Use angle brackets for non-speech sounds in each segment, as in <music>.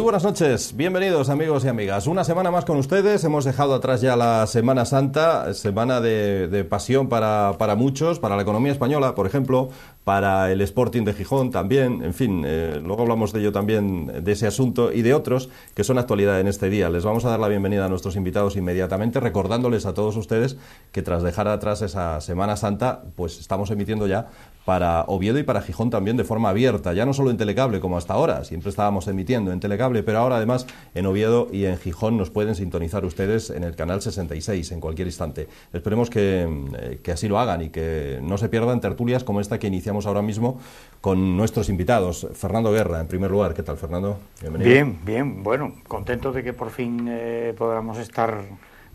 Muy buenas noches, bienvenidos amigos y amigas. Una semana más con ustedes, hemos dejado atrás ya la Semana Santa, semana de, pasión para, para, muchos, para la economía española, por ejemplo, para el Sporting de Gijón también, en fin, eh, luego hablamos de ello también, de ese asunto y de otros que son actualidad en este día. Les vamos a dar la bienvenida a nuestros invitados inmediatamente, recordándoles a todos ustedes que tras dejar atrás esa Semana Santa, pues estamos emitiendo ya para Oviedo y para Gijón también de forma abierta, ya no solo en Telecable como hasta ahora, siempre estábamos emitiendo en Telecable, pero ahora además en Oviedo y en Gijón nos pueden sintonizar ustedes en el canal 66 en cualquier instante. Esperemos eh, que, así lo hagan y que no se pierdan tertulias como esta que iniciamos ahora mismo con nuestros invitados. Fernando Guerra, en primer lugar. ¿Qué tal, Fernando? Bienvenido. Bien, bien. Bueno, contento de que por fin eh, podamos estar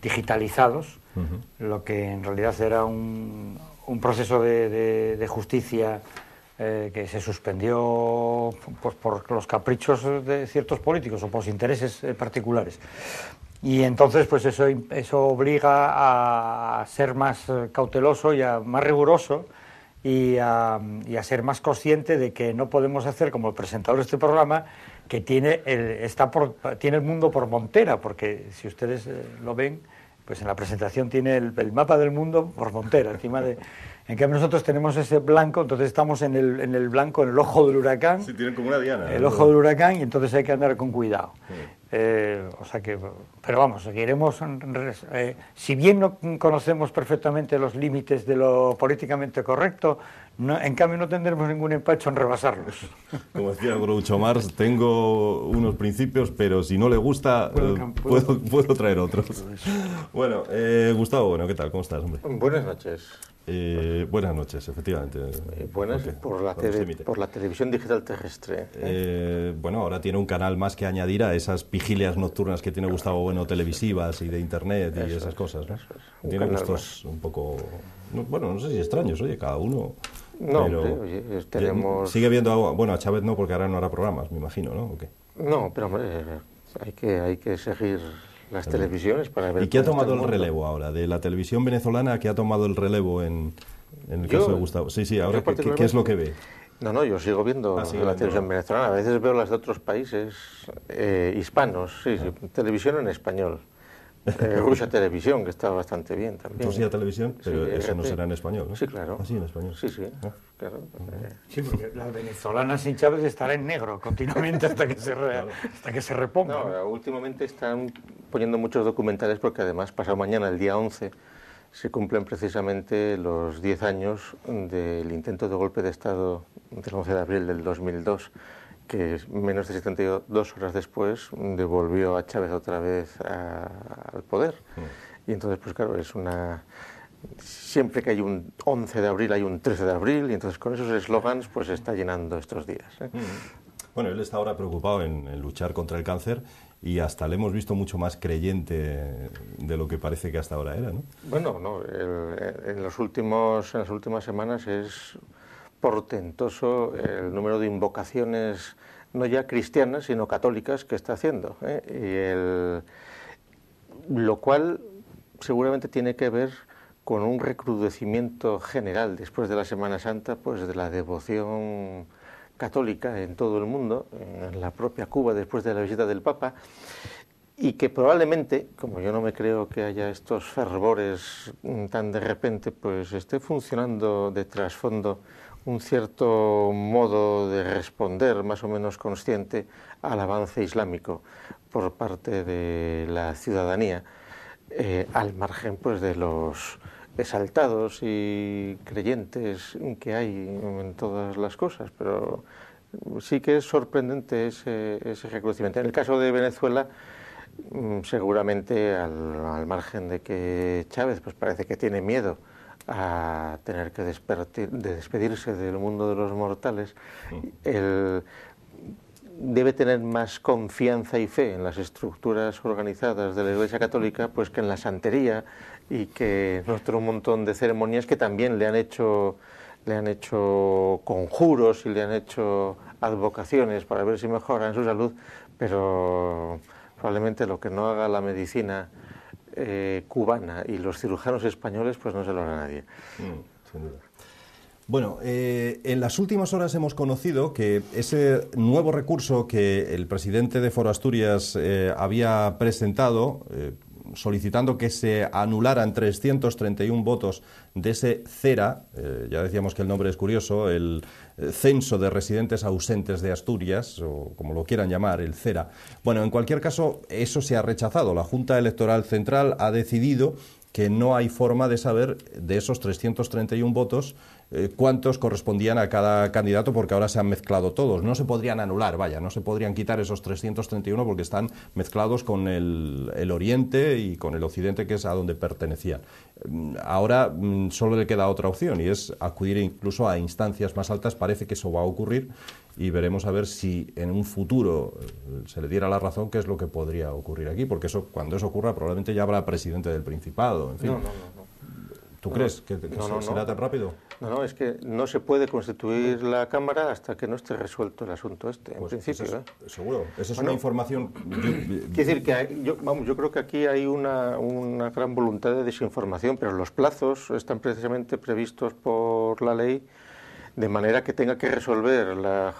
digitalizados, lo que en realidad era un, proceso de justicia eh, que se suspendió pues, por los caprichos de ciertos políticos o por intereses eh, particulares. Y entonces, pues eso, eso obliga a ser más eh, cauteloso y a, más riguroso y a, ser más consciente de que no podemos hacer como el presentador de este programa que tiene el, está tiene el mundo por montera, porque si ustedes lo ven, pues en la presentación tiene el, el mapa del mundo por montera, encima de... En cambio nosotros tenemos ese blanco, entonces estamos en el, blanco, en el ojo del huracán. Sí, tienen como una diana. El ojo del huracán y entonces hay que andar con cuidado. Eh, o sea que, pero vamos, seguiremos, mm, eh, si bien no conocemos perfectamente los límites de lo políticamente correcto, en cambio, no tendremos ningún empacho en rebasarlos. <laughs> Como decía Groucho Mars tengo unos principios, pero si no le gusta, puedo, eh, puedo, traer otros. Bueno, eh, Gustavo, bueno, ¿qué tal? ¿Cómo estás, hombre? Buenas noches. Eh, buenas noches, efectivamente. buenas por, la por la televisión digital terrestre. bueno, ahora tiene un canal más que añadir a esas vigilias nocturnas que tiene Gustavo Bueno, televisivas y de internet y esas cosas. Tiene gustos un poco. bueno, no sé si extraños, oye, cada uno. No, pero, tenemos... Sigue viendo agua. Bueno, a Chávez no, porque ahora no hará programas, me imagino, ¿no? No, pero hay que, hay que seguir las televisiones para ver... ¿Y qué ha tomado el, relevo ahora? De la televisión venezolana, ¿qué ha tomado el relevo en, en el caso de Gustavo? Sí, sí, ahora, ¿qué, es lo que ve? No, no, yo sigo viendo ah, la televisión venezolana. A veces veo las de otros países eh, hispanos, sí, sí, ah. televisión en español. Rusia eh, Televisión, que está bastante bien también. Rusia Televisión, pero eso no será en español, ¿eh? Sí, claro. Así ah, en español. Sí, sí. Ah. Claro. Sí, porque las venezolanas Chávez estará en negro continuamente hasta que se, hasta que se reponga. últimamente están poniendo muchos documentales porque además pasado mañana, el día 11, se cumplen precisamente los 10 años del intento de golpe de Estado del 11 de abril del 2002 que menos de 72 horas después devolvió a Chávez otra vez al poder. Mm. Y entonces, pues claro, es una... Siempre que hay un 11 de abril hay un 13 de abril y entonces con esos eslogans pues está llenando estos días. ¿eh? Mm. Bueno, él está ahora preocupado en, luchar contra el cáncer y hasta le hemos visto mucho más creyente de lo que parece que hasta ahora era, ¿no? Bueno, no, eh, en, los últimos, en las últimas semanas es portentoso el número de invocaciones, no ya cristianas, sino católicas, que está haciendo. ¿eh? lo cual seguramente tiene que ver con un recrudecimiento general después de la Semana Santa, pues de la devoción católica en todo el mundo, en la propia Cuba después de la visita del Papa, y que probablemente, como yo no me creo que haya estos fervores mm, tan de repente, pues esté funcionando de trasfondo un cierto modo de responder más o menos consciente al avance islámico por parte de la ciudadanía, eh, al margen pues de los exaltados y creyentes que hay en todas las cosas, pero sí que es sorprendente ese, ese En el caso de Venezuela, mm, seguramente al, al margen de que Chávez pues parece que tiene miedo a tener que despedirse del mundo de los mortales, él mm. debe tener más confianza y fe en las estructuras organizadas de la Iglesia Católica, pues que en la santería y que nuestro montón de ceremonias que también le han hecho le han hecho conjuros y le han hecho advocaciones para ver si mejoran su salud, pero probablemente lo que no haga la medicina eh, cubana y los cirujanos españoles pues no se lo hará nadie. Mm, bueno, eh, en las últimas horas hemos conocido que ese nuevo recurso que el presidente de Foro Asturias eh, había presentado, solicitando que se anularan 331 votos de ese CERA, eh, ya decíamos que el nombre es curioso, el eh, Censo de Residentes Ausentes de Asturias, o como lo quieran llamar, el CERA. Bueno, en cualquier caso, eso se ha rechazado. La Junta Electoral Central ha decidido que no hay forma de saber de esos 331 votos eh, cuántos correspondían a cada candidato, porque ahora se han mezclado todos. No se podrían anular, vaya, no se podrían quitar esos 331 porque están mezclados con el, Oriente y con el Occidente, que es a donde pertenecían. Mm, ahora mm, solo le queda otra opción y es acudir incluso a instancias más altas. Parece que eso va a ocurrir y veremos a ver si en un futuro eh, se le diera la razón qué es lo que podría ocurrir aquí, porque eso cuando eso ocurra probablemente ya habrá presidente del Principado. En fin. no, no. no. ¿Tú crees que, tan rápido? No, no, es que no se puede constituir la Cámara hasta que no esté resuelto el asunto este, en pues principio. ¿eh? Seguro, esa es una información... <clears throat> Quiero decir que yo, vamos, yo creo que aquí hay una, gran voluntad de desinformación, pero los plazos están precisamente previstos por la ley de manera que tenga que resolver la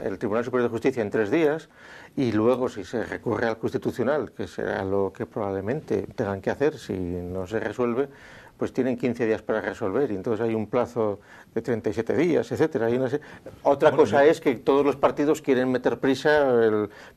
el Tribunal Superior de Justicia en tres días y luego si se recurre al Constitucional, que será lo que probablemente tengan que hacer si no se resuelve, pues tienen 15 días para resolver y entonces hay un plazo de 37 días, etcétera. sé Otra cosa es que todos los partidos quieren meter prisa,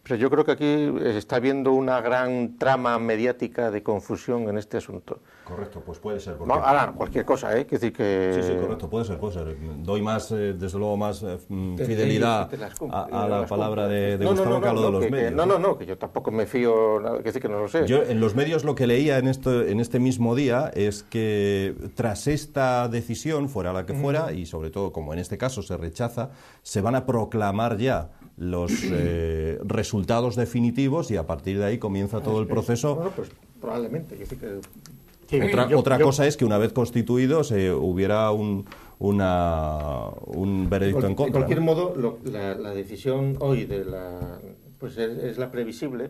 pero yo creo que aquí se está viendo una gran trama mediática de confusión en este asunto. Correcto, pues puede ser. Porque... cualquier cosa, ¿eh? decir que... Sí, sí, correcto, puede ser, puede Doy más, eh, desde luego, más eh, mm, fidelidad a, la palabra de, de no, de los medios. no, no, no, que yo tampoco me fío, que decir que no lo sé. Yo en los medios lo que leía en, esto, en este mismo día es que tras esta decisión, fuera la que fuera, y sobre todo como en este caso se rechaza, se van a proclamar ya los <clears throat> eh, resultados definitivos y a partir de ahí comienza ah, todo el proceso. otra, cosa es que una vez constituido se hubiera un, una, un veredicto en contra. De cualquier modo, la, decisión hoy de la, pues es la previsible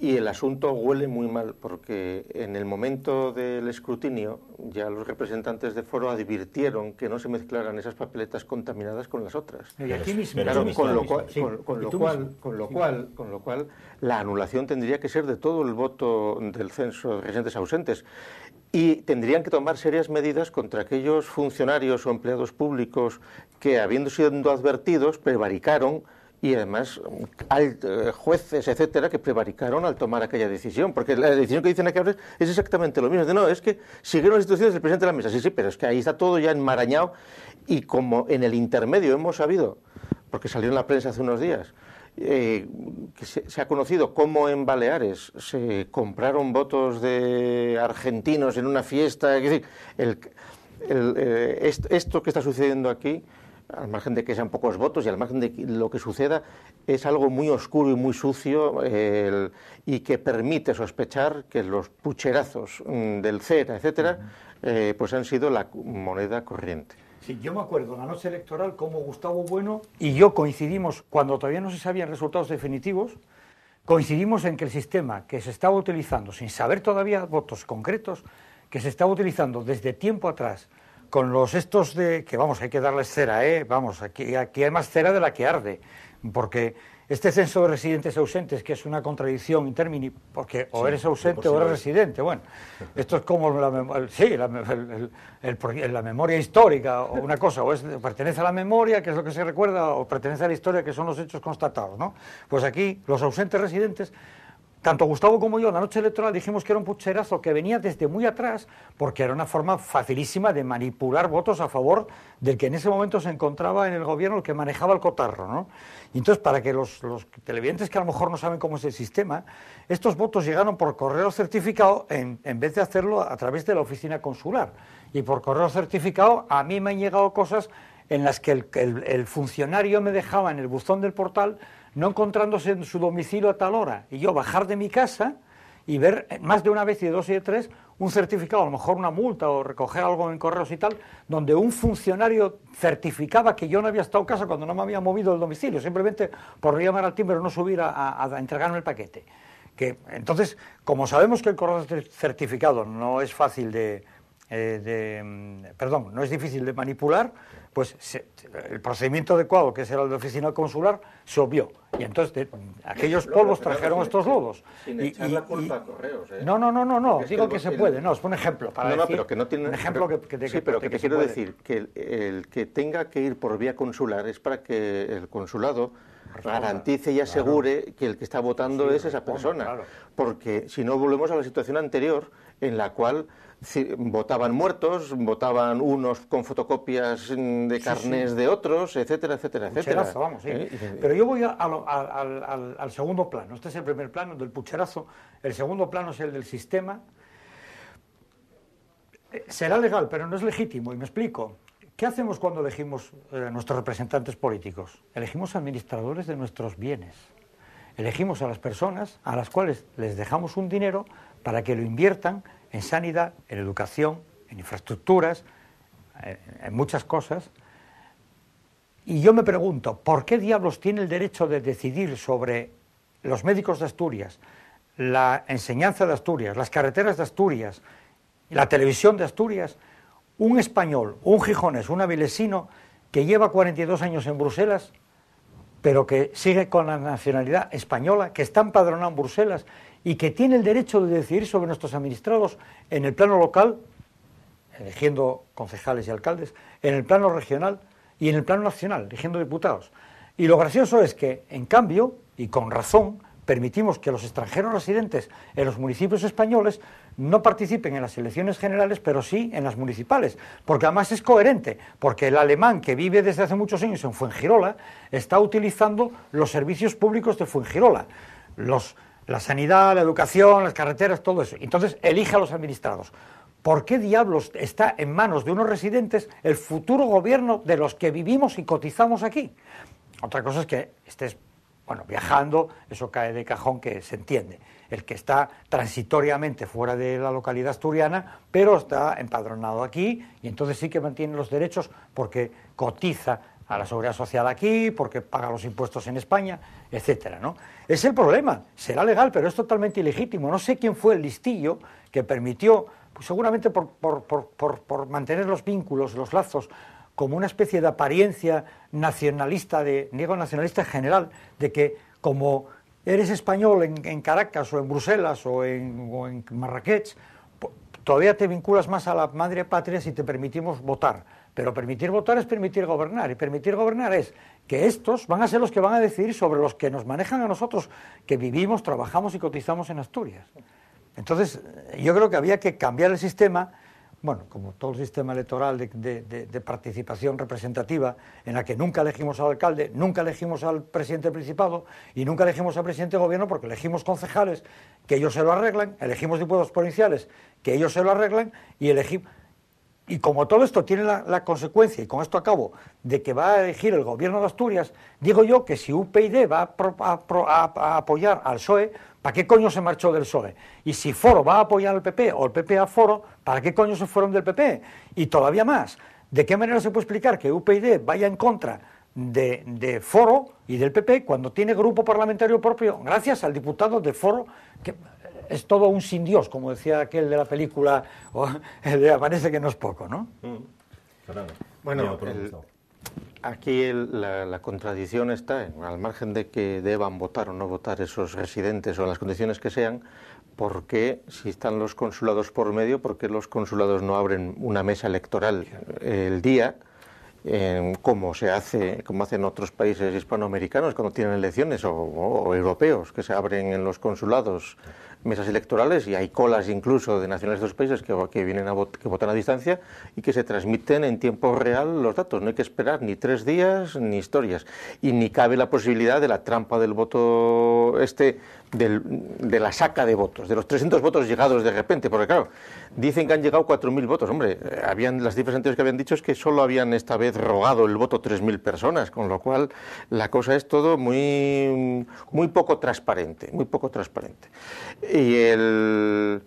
y el asunto huele muy mal, porque en el momento del escrutinio ya los representantes de foro advirtieron que no se mezclaran esas papeletas contaminadas con las otras. Y aquí mismo. con, lo cual, con, lo cual, con lo cual, la anulación tendría que ser de todo el voto del censo de residentes ausentes. Y tendrían que tomar serias medidas contra aquellos funcionarios o empleados públicos que, habiendo sido advertidos, prevaricaron y además hay eh, jueces, etcétera, que prevaricaron al tomar aquella decisión, porque la decisión que dicen aquí ahora es exactamente lo mismo. Es de, no, es que siguieron las instituciones del presidente de la mesa. Sí, sí, pero es que ahí está todo ya enmarañado y como en el intermedio hemos sabido, porque salió en la prensa hace unos días, eh, que se, ha conocido cómo en Baleares se compraron votos de argentinos en una fiesta. Es decir, eh, esto que está sucediendo aquí al margen de que sean pocos votos y al margen de que lo que suceda, es algo muy oscuro y muy sucio y que permite sospechar que los pucherazos mm, del CERA, etcétera, eh, pues han sido la moneda corriente. Sí, yo me acuerdo en la noche electoral como Gustavo Bueno y yo coincidimos cuando todavía no se sabían resultados definitivos. Coincidimos en que el sistema que se estaba utilizando, sin saber todavía votos concretos, que se estaba utilizando desde tiempo atrás con los estos de que vamos, hay que darle cera, ¿eh? Vamos, aquí, aquí hay más cera de la que arde, porque este censo de residentes ausentes, que es una contradicción intermini, porque o eres ausente o eres residente. Bueno, <laughs> esto es como la, sí, la, memoria histórica o una cosa, o pertenece a la memoria, que es lo que se recuerda, o pertenece a la historia, que son los hechos constatados. ¿no? Pues aquí los ausentes residentes tanto Gustavo como yo, en la noche electoral, dijimos que era un pucherazo que venía desde muy atrás, porque era una forma facilísima de manipular votos a favor del que en ese momento se encontraba en el gobierno, el que manejaba el cotarro. ¿no? Y entonces, para que los, televidentes que a lo mejor no saben cómo es el sistema, estos votos llegaron por correo certificado en, vez de hacerlo a través de la oficina consular. Y por correo certificado, a mí me han llegado cosas en las que el funcionario me dejaba en el buzón del portal no encontrándose en su domicilio a tal hora, y yo bajar de mi casa y ver eh, más de una vez y de dos y de tres un certificado, a lo mejor una multa o recoger algo en correos y tal, donde un funcionario certificaba que yo no había estado en casa cuando no me había movido del domicilio, simplemente por llamar al timbre no subir a, entregarme el paquete. Que, entonces, como sabemos que el correo certificado no es fácil de, eh, de, perdón, no es difícil de manipular, pues el procedimiento adecuado, que será el de oficina consular, se obvió. Y entonces aquellos polvos trajeron estos lobos y, echar la culpa a correos, ¿eh? No, no, no, no, no. digo que, se puede, no, es un ejemplo. no, que no tiene... Un ejemplo que, sí, pero que, te quiero decir que el, que tenga que ir por vía consular es para que el consulado garantice y asegure que el que está votando es esa persona. Porque si no volvemos a la situación anterior en la cual votaban muertos, votaban unos con fotocopias mm, de carnes de otros, etcétera, etcétera, etcétera. Eh, pero yo voy al, segundo plano. Este es el primer plano del pucherazo. El segundo plano es el del sistema. Eh, será legal, pero no es legítimo, y me explico. ¿Qué hacemos cuando elegimos eh, nuestros representantes políticos? Elegimos administradores de nuestros bienes. Elegimos a las personas a las cuales les dejamos un dinero para que lo inviertan en sanidad, en educación, en infraestructuras, en, muchas cosas. Y yo me pregunto, ¿por qué diablos tiene el derecho de decidir sobre los médicos de Asturias, la enseñanza de Asturias, las carreteras de Asturias, la televisión de Asturias, un español, un gijones, un avilesino que lleva 42 años en Bruselas, pero que sigue con la nacionalidad española, que está empadronado en Bruselas y que tiene el derecho de decidir sobre nuestros administrados en el plano local, eligiendo concejales y alcaldes, en el plano regional y en el plano nacional, eligiendo diputados. Y lo gracioso es que, en cambio, y con razón, permitimos que los extranjeros residentes en los municipios españoles no participen en las elecciones generales, pero sí en las municipales, porque además es coherente, porque el alemán que vive desde hace muchos años en Fuengirola está utilizando los servicios públicos de Fuengirola. Los la sanidad, la educación, las carreteras, todo eso. Entonces, elige a los administrados. ¿Por qué diablos está en manos de unos residentes el futuro gobierno de los que vivimos y cotizamos aquí? Otra cosa es que estés, bueno, viajando, eso cae de cajón que se entiende. El que está transitoriamente fuera de la localidad asturiana, pero está empadronado aquí y entonces sí que mantiene los derechos porque cotiza a la seguridad social aquí, porque paga los impuestos en España, etcétera, ¿no? Es el problema, será legal, pero es totalmente ilegítimo. No sé quién fue el listillo que permitió, pues seguramente por, mantener los vínculos, los lazos, como una especie de apariencia nacionalista, de niego nacionalista en general, de que como eres español en, Caracas o en Bruselas o o en Marrakech, todavía te vinculas más a la madre patria si te permitimos votar pero permitir votar es permitir gobernar. Y permitir gobernar es que estos van a ser los que van a decidir sobre los que nos manejan a nosotros, que vivimos, trabajamos y cotizamos en Asturias. Entonces, yo creo que había que cambiar el sistema, bueno, como todo el sistema electoral de, participación representativa, en la que nunca elegimos al alcalde, nunca elegimos al presidente del Principado y nunca elegimos al presidente de gobierno porque elegimos concejales, que ellos se lo arreglan, elegimos diputados provinciales, que ellos se lo arreglan y elegimos y como todo esto tiene la, consecuencia, y con esto acabo, de que va a elegir el gobierno de Asturias, digo yo que si UPyD va a, apoyar al PSOE, ¿para qué coño se marchó del PSOE? Y si Foro va a apoyar al PP o el PP a Foro, ¿para qué coño se fueron del PP? Y todavía más, ¿de qué manera se puede explicar que UPyD vaya en contra de, de, Foro y del PP cuando tiene grupo parlamentario propio, gracias al diputado de Foro, que es todo un sin Dios, como decía aquel de la película, de, parece que no es poco, ¿no? Mm. Bueno, aquí la, contradicción está, al margen de que deban votar o no votar esos residentes o en las condiciones que sean, ¿por qué, si están los consulados por medio, por qué los consulados no abren una mesa electoral el día? como se hace, como hacen otros países hispanoamericanos cuando tienen elecciones o europeos que se abren en los consulados mesas electorales y hay colas incluso de nacionales de los países que, que vienen a que votan a distancia y que se transmiten en tiempo real los datos. No hay que esperar ni tres días ni historias. Y ni cabe la posibilidad de la trampa del voto este de la saca de votos, de los 300 votos llegados de repente, porque claro, dicen que han llegado 4.000 votos. Hombre, eh, habían las cifras anteriores que habían dicho es que solo habían esta vez rogado el voto 3.000 personas, con lo cual la cosa es todo muy, muy poco transparente, muy poco transparente. Y el...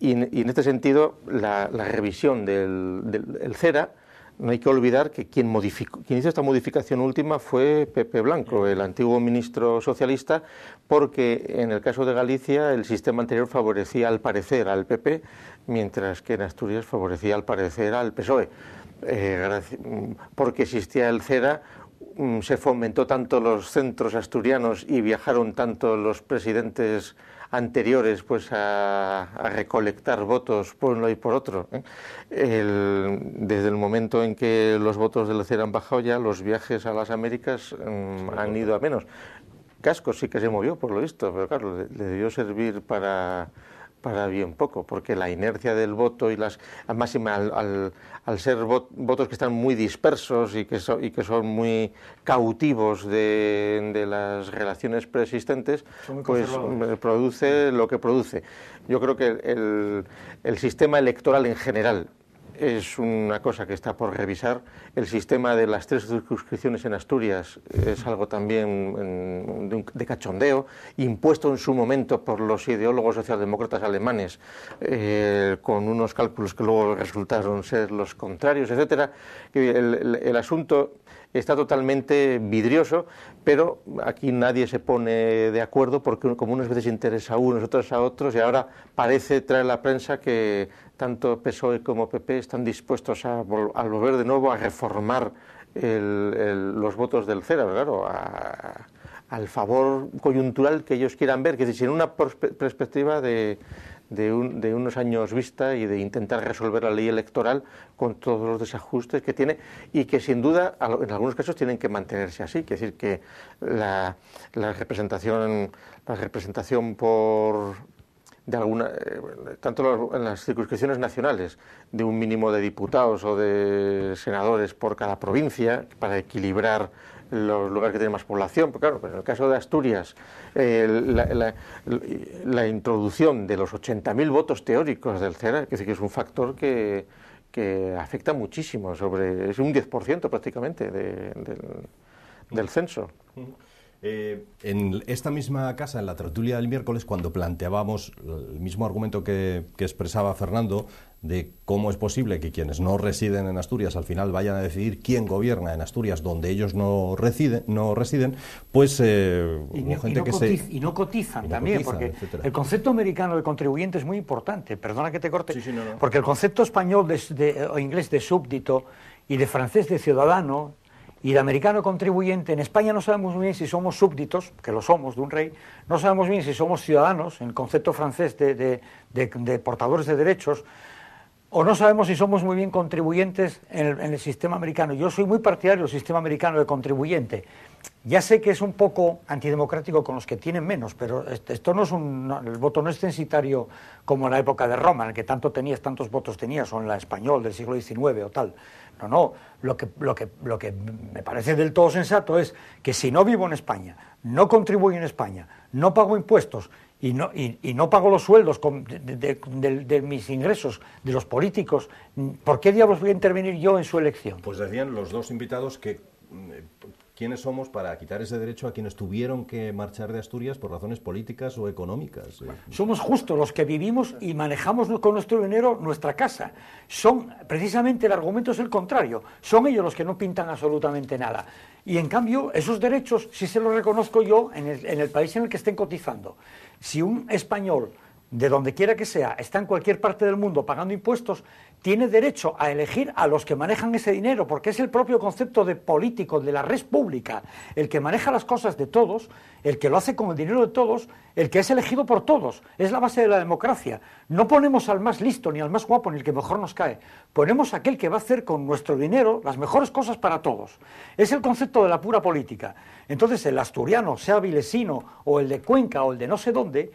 en, este sentido, la, revisión del, CERA no hay que olvidar que quien, hizo esta modificación última fue Pepe Blanco, el antiguo ministro socialista, porque en el caso de Galicia el sistema anterior favorecía al parecer al PP, mientras que en Asturias favorecía al parecer al PSOE. Eh, mm, porque existía el CERA, mm, se fomentó tanto los centros asturianos y viajaron tanto los presidentes anteriores pues a, recolectar votos por uno y por otro. ¿eh? desde el momento en que los votos del CER han bajado ya, los viajes a las Américas mm, han ido a menos. Casco sí que se movió, por lo visto, pero claro, le debió servir para para bien poco, porque la inercia del voto y las al al, ser votos que están muy dispersos y que, y que son muy cautivos de, las relaciones preexistentes, pues eh, produce lo que produce. Yo creo que el, el sistema electoral en general es una cosa que está por revisar. El sistema de las tres circunscripciones en Asturias es algo también de, cachondeo, impuesto en su momento por los ideólogos socialdemócratas alemanes, eh, con unos cálculos que luego resultaron ser los contrarios, etc. el asunto está totalmente vidrioso, pero aquí nadie se pone de acuerdo porque como unas veces interesa a unos, otras a otros, y ahora parece traer la prensa que tanto PSOE como PP están dispuestos a, volver de nuevo a reformar los votos del CERA, claro, al favor coyuntural que ellos quieran ver, que es decir, en una perspectiva de de, unos años vista y de intentar resolver la ley electoral con todos los desajustes que tiene y que sin duda en algunos casos tienen que mantenerse así, es decir que la, representación la representación por de alguna eh, tanto en las circunscripciones nacionales de un mínimo de diputados o de senadores por cada provincia para equilibrar los lugares que tienen más población, pues claro, pero en el caso de Asturias, eh, la, introducción de los 80.000 votos teóricos del CERA, que es un factor que, afecta muchísimo, sobre, es un 10% prácticamente del censo. Eh, en esta misma casa, en la tertulia del miércoles, cuando planteábamos el mismo argumento que, expresaba Fernando, de cómo es posible que quienes no residen en Asturias al final vayan a decidir quién gobierna en Asturias donde ellos no residen, no residen pues eh, y gente que se... Y no cotizan también, porque el concepto americano de contribuyente es muy importante, perdona que te corte, porque el concepto español de, eh, o inglés de súbdito y de francés de ciudadano y de americano contribuyente, en España no sabemos muy bien si somos súbditos, que lo somos de un rey, no sabemos bien si somos ciudadanos, en el concepto francés de, portadores de derechos, o no sabemos si somos muy bien contribuyentes en el, sistema americano. Yo soy muy partidario del sistema americano de contribuyente. Ya sé que es un poco antidemocrático con los que tienen menos, pero esto no es un, el voto no es censitario como en la época de Roma, en el que tanto tenías, tantos votos tenías, o en la español del siglo XIX o tal. No, lo que, lo, que, lo que me parece del todo sensato es que si no vivo en España, no contribuyo en España, no pago impuestos y no, no pago los sueldos de, mis ingresos, de los políticos, ¿por qué diablos voy a intervenir yo en su elección? Pues decían los dos invitados que mm, quiénes somos para quitar ese derecho a quienes tuvieron que marchar de Asturias por razones políticas o económicas. Somos justos los que vivimos y manejamos con nuestro dinero nuestra casa. Son precisamente el argumento es el contrario. Son ellos los que no pintan absolutamente nada. Y en cambio, esos derechos sí se los reconozco yo en el, en el país en el que estén cotizando. Si un español de donde quiera que sea, está en cualquier parte del mundo pagando impuestos, tiene derecho a elegir a los que manejan ese dinero, porque es el propio concepto de político, de la red pública, el que maneja las cosas de todos, el que lo hace con el dinero de todos, el que es elegido por todos. Es la base de la democracia. No ponemos al más listo, ni al más guapo, ni el que mejor nos cae. Ponemos aquel que va a hacer con nuestro dinero las mejores cosas para todos. Es el concepto de la pura política. Entonces, el asturiano, sea vilesino, o el de Cuenca, o el de no sé dónde,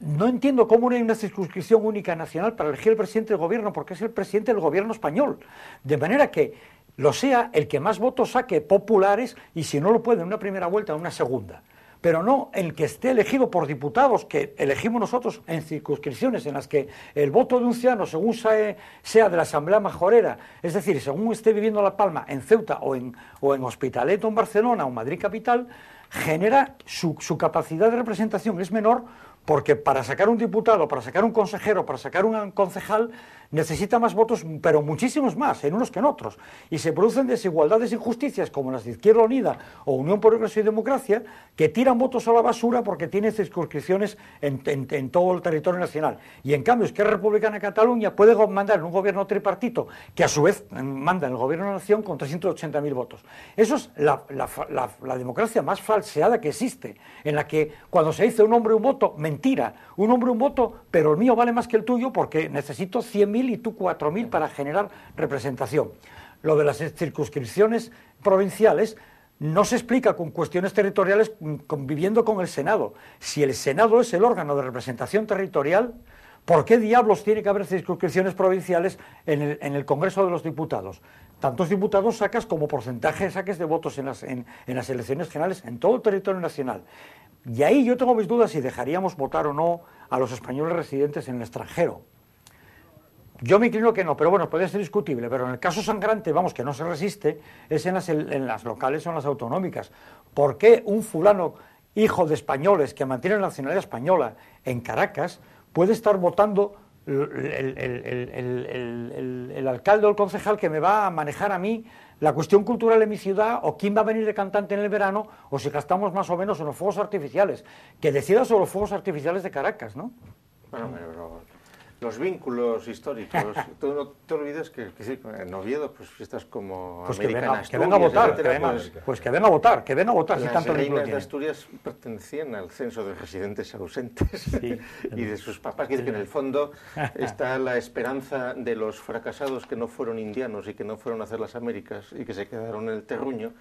no entiendo cómo no hay una circunscripción única nacional para elegir el presidente del gobierno, porque es el presidente del gobierno español. De manera que lo sea el que más votos saque populares y si no lo puede en una primera vuelta, en una segunda. Pero no el que esté elegido por diputados, que elegimos nosotros en circunscripciones en las que el voto de un ciudadano, según sea de la Asamblea Majorera, es decir, según esté viviendo La Palma, en Ceuta o en, o en Hospitalet o en Barcelona o Madrid Capital, genera su, su capacidad de representación es menor porque para sacar un diputado, para sacar un consejero, para sacar un concejal, necesita más votos, pero muchísimos más, en unos que en otros. Y se producen desigualdades e injusticias como las de Izquierda Unida o Unión por Progreso y Democracia, que tiran votos a la basura porque tiene circunscripciones en, todo el territorio nacional. Y en cambio, es que Republicana Cataluña puede mandar en un gobierno tripartito, que a su vez manda en el gobierno de la nación con 380.000 votos. Eso es la, democracia más falseada que existe, en la que cuando se dice un hombre un voto, mentira, un hombre un voto, pero el mío vale más que el tuyo porque necesito 100.000 y tú 4.000 para generar representación. Lo de las circunscripciones provinciales no se explica con cuestiones territoriales mm, conviviendo con el Senado. Si el Senado es el órgano de representación territorial, ¿por qué diablos tiene que haber circunscripciones provinciales en el, Congreso de los Diputados? Tantos diputados sacas como porcentaje saques de votos en las elecciones generales en todo el territorio nacional. Y ahí yo tengo mis dudas si dejaríamos votar o no a los españoles residentes en el extranjero. Yo me inclino que no, pero bueno, puede ser discutible, pero en el caso sangrante, vamos, que no se resiste, es en las, locales o en las autonómicas. ¿Por qué un fulano hijo de españoles que mantiene la nacionalidad española en Caracas puede estar votando el, alcalde o el concejal que me va a manejar a mí la cuestión cultural de mi ciudad o quién va a venir de cantante en el verano o si gastamos más o menos en los fuegos artificiales. Que decida sobre los fuegos artificiales de Caracas, ¿no? los vínculos históricos. <laughs> Tú te olvides que, que en Oviedo, pues fiestas como pues que venga, a votar, que ven pues, pues, que a votar, que venga a votar. Las de Asturias pertenecían al censo de residentes ausentes <laughs> y de sus papás, que que en el fondo <laughs> está la esperanza de los fracasados que no fueron indianos y que no fueron a hacer las Américas y que se quedaron en el terruño,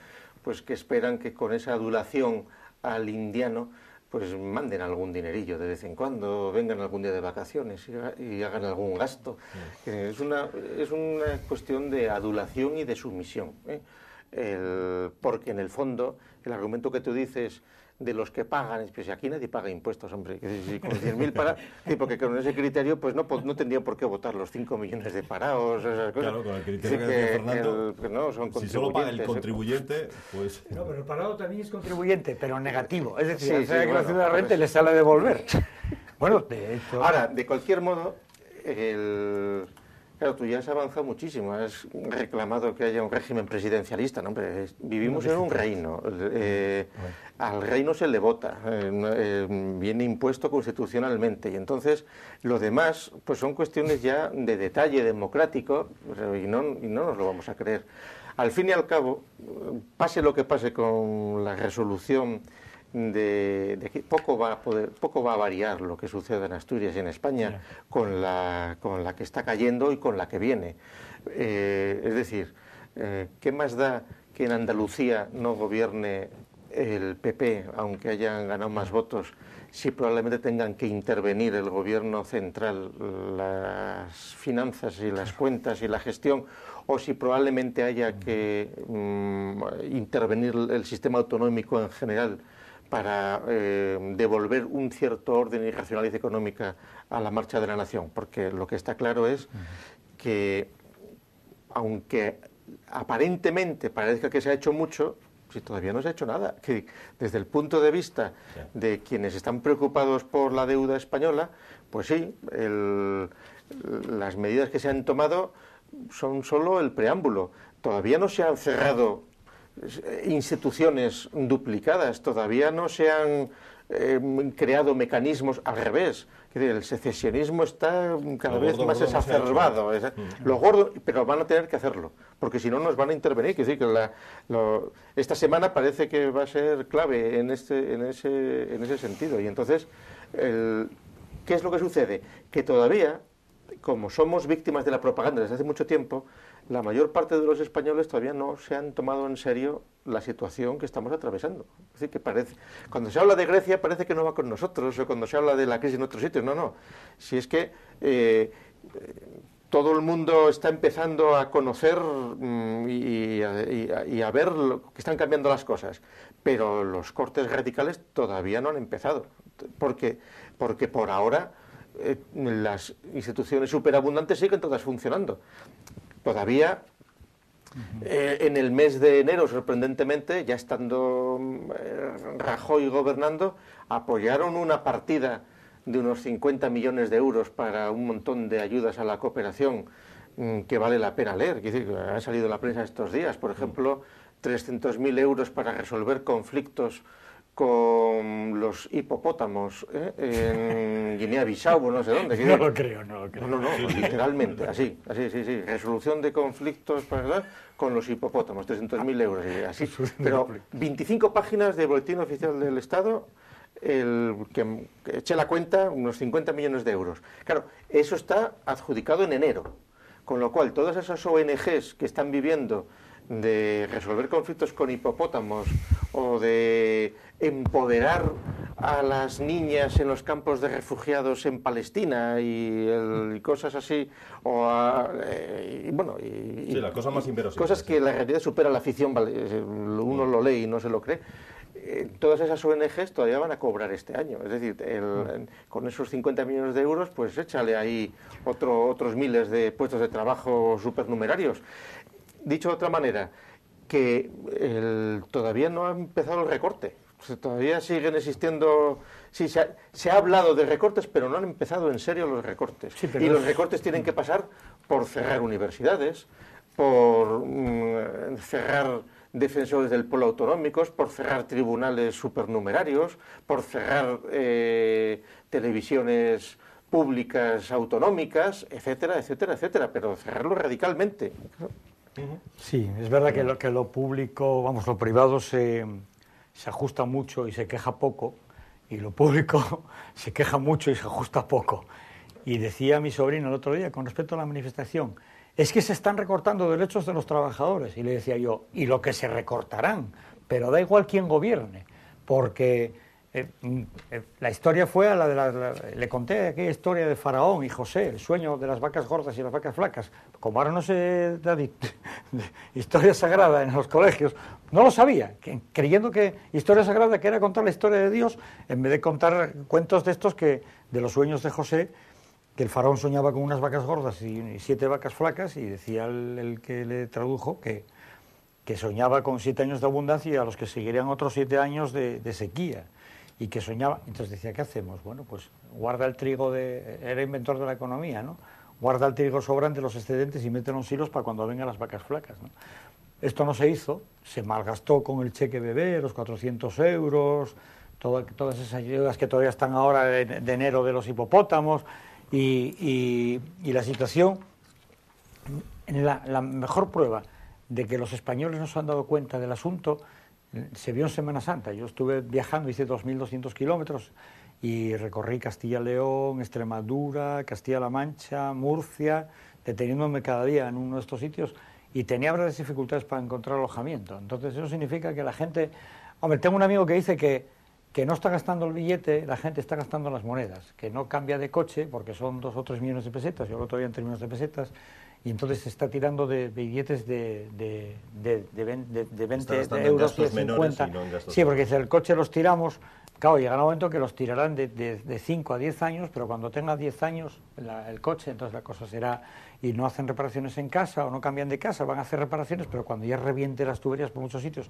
pues que esperan que con esa adulación al indiano pues manden algún dinerillo de vez en cuando, vengan algún día de vacaciones y, hagan algún gasto. Mm. Eh, es, una, es una cuestión de adulación y de sumisión. ¿eh? porque en el fondo el argumento que tú dices de los que pagan. si aquí nadie paga impuestos, hombre. Si con 100.000 para... porque con ese criterio pues, pues no, tendría por qué votar los 5 millones de parados, esas cosas. Claro, con el criterio de que, Fernando, si solo paga el ¿eh? contribuyente, pues... No, pero el parado también es contribuyente, pero negativo. Es decir, si sí, que de la renta pues- le sale a devolver. <laughs> Bueno, de hecho... Ahora, de cualquier modo, el Claro, tú ya has avanzado muchísimo, has reclamado que haya un régimen presidencialista, ¿no? vivimos en un reino, eh, mm, al reino se le vota, eh, eh, viene impuesto constitucionalmente, y entonces lo demás pues son cuestiones ya de detalle democrático, no, y no nos lo vamos a creer. Al fin y al cabo, pase lo que pase con la resolución de, que poco va a variar lo que sucede en Asturias y en España con la, que está cayendo y con la que viene. Eh, es decir, eh, ¿qué más da que en Andalucía no gobierne el PP, aunque hayan ganado más votos, si probablemente tengan que intervenir el gobierno central, las finanzas y las cuentas y la gestión, o si probablemente haya que mm, intervenir el sistema autonómico en general para eh, devolver un cierto orden y racionalidad económica a la marcha de la nación, porque lo que está claro es que, aunque aparentemente parezca que se ha hecho mucho, si todavía no se ha hecho nada, que desde el punto de vista de quienes están preocupados por la deuda española, pues sí, las medidas que se han tomado son solo el preámbulo. Todavía no se han cerrado instituciones duplicadas, todavía no se han em, creado mecanismos al revés. El secesionismo está cada vez más exacerbado. lo gordo, pero van a tener que hacerlo, porque si no nos van a intervenir. decir que esta semana parece que va a ser clave en, este, ese, sentido. Y entonces, ¿qué es lo que sucede? Que todavía, como somos víctimas de la propaganda desde hace mucho tiempo, la mayor parte de los españoles todavía no se han tomado en serio la situación que estamos atravesando. Es decir, que parece, cuando se habla de Grecia parece que no va con nosotros, o cuando se habla de la crisis en otros sitios, no, no. Si es que eh, todo el mundo está empezando a conocer mm, y, a ver lo, que están cambiando las cosas, pero los cortes radicales todavía no han empezado, porque, porque por ahora eh, las instituciones superabundantes siguen todas funcionando. Todavía eh, en el mes de enero, sorprendentemente, ya estando eh, Rajoy gobernando, apoyaron una partida de unos 50 millones de euros para un montón de ayudas a la cooperación mm, que vale la pena leer. ha salido la prensa estos días, por ejemplo, 300.000 euros para resolver conflictos con los hipopótamos ¿eh? en <laughs> Guinea-Bissau no sé dónde. No lo creo, no lo creo. No, no, literalmente, así, así, sí, sí. Resolución de conflictos ¿verdad? con los hipopótamos, 300.000 euros, eh, así. <laughs> Pero 25 páginas de Boletín Oficial del Estado, el que, eche la cuenta, unos 50 millones de euros. Claro, eso está adjudicado en enero, con lo cual todas esas ONGs que están viviendo de resolver conflictos con hipopótamos o de empoderar a las niñas en los campos de refugiados en Palestina y, cosas así, o eh, bueno, y, cosas que la realidad supera la ficción, eh, uno lo lee y no se lo cree. Eh, todas esas ONGs todavía van a cobrar este año. Es decir, mm. con esos 50 millones de euros, pues échale ahí otro, otros miles de puestos de trabajo supernumerarios. Dicho de otra manera, que todavía no ha empezado el recorte. Pues, todavía siguen existiendo. Sí, se ha, hablado de recortes, pero no han empezado en serio los recortes. y los recortes tienen que pasar por cerrar universidades, por mm, cerrar defensores del pueblo autonómicos, por cerrar tribunales supernumerarios, por cerrar eh, televisiones públicas autonómicas, etcétera, etcétera, etcétera, pero cerrarlo radicalmente. Sí, es verdad que lo, que lo público, vamos, lo privado se, se ajusta mucho y se queja poco, y lo público <laughs> se queja mucho y se ajusta poco. Y decía mi sobrino el otro día con respecto a la manifestación, es que se están recortando derechos de los trabajadores. Y le decía yo, y lo que se recortarán, pero da igual quién gobierne, porque eh, mm, eh, la historia fue a la de la, le conté aquella historia de Faraón y José, el sueño de las vacas gordas y las vacas flacas. Como ahora no se da <laughs> historia sagrada en los colegios, no lo sabía, creyendo que historia sagrada que era contar la historia de Dios en vez de contar cuentos de estos que de los sueños de José que el faraón soñaba con unas vacas gordas y, siete vacas flacas y decía el, que le tradujo que, que soñaba con siete años de abundancia y a los que seguirían otros siete años de sequía y que soñaba. Entonces decía, ¿qué hacemos? Bueno, pues guarda el trigo de... Era inventor de la economía, ¿no? Guarda el trigo sobrante, los excedentes y mete los hilos para cuando vengan las vacas flacas, ¿no? Esto no se hizo, se malgastó con el cheque bebé, los 400 euros, todas esas ayudas que todavía están ahora de, enero de los hipopótamos y, y, la situación, la, la mejor prueba de que los españoles no se han dado cuenta del asunto se vio en Semana Santa. Yo estuve viajando, hice 2.200 kilómetros y recorrí Castilla-León, Extremadura, Castilla-La Mancha, Murcia, deteniéndome cada día en uno de estos sitios y tenía grandes dificultades para encontrar alojamiento. Entonces eso significa que la gente... Hombre, tengo un amigo que dice que, que no está gastando el billete, la gente está gastando las monedas, que no cambia de coche porque son dos o tres millones de pesetas, yo lo todavía en términos de pesetas, y entonces se está tirando de, billetes de, de, de 20 euros, de 50. No sí, porque si el coche los tiramos, claro, llega un momento que los tirarán de, 5 a 10 años, pero cuando tenga 10 años el coche, entonces la cosa será, y no hacen reparaciones en casa o no cambian de casa, van a hacer reparaciones, pero cuando ya reviente las tuberías por muchos sitios,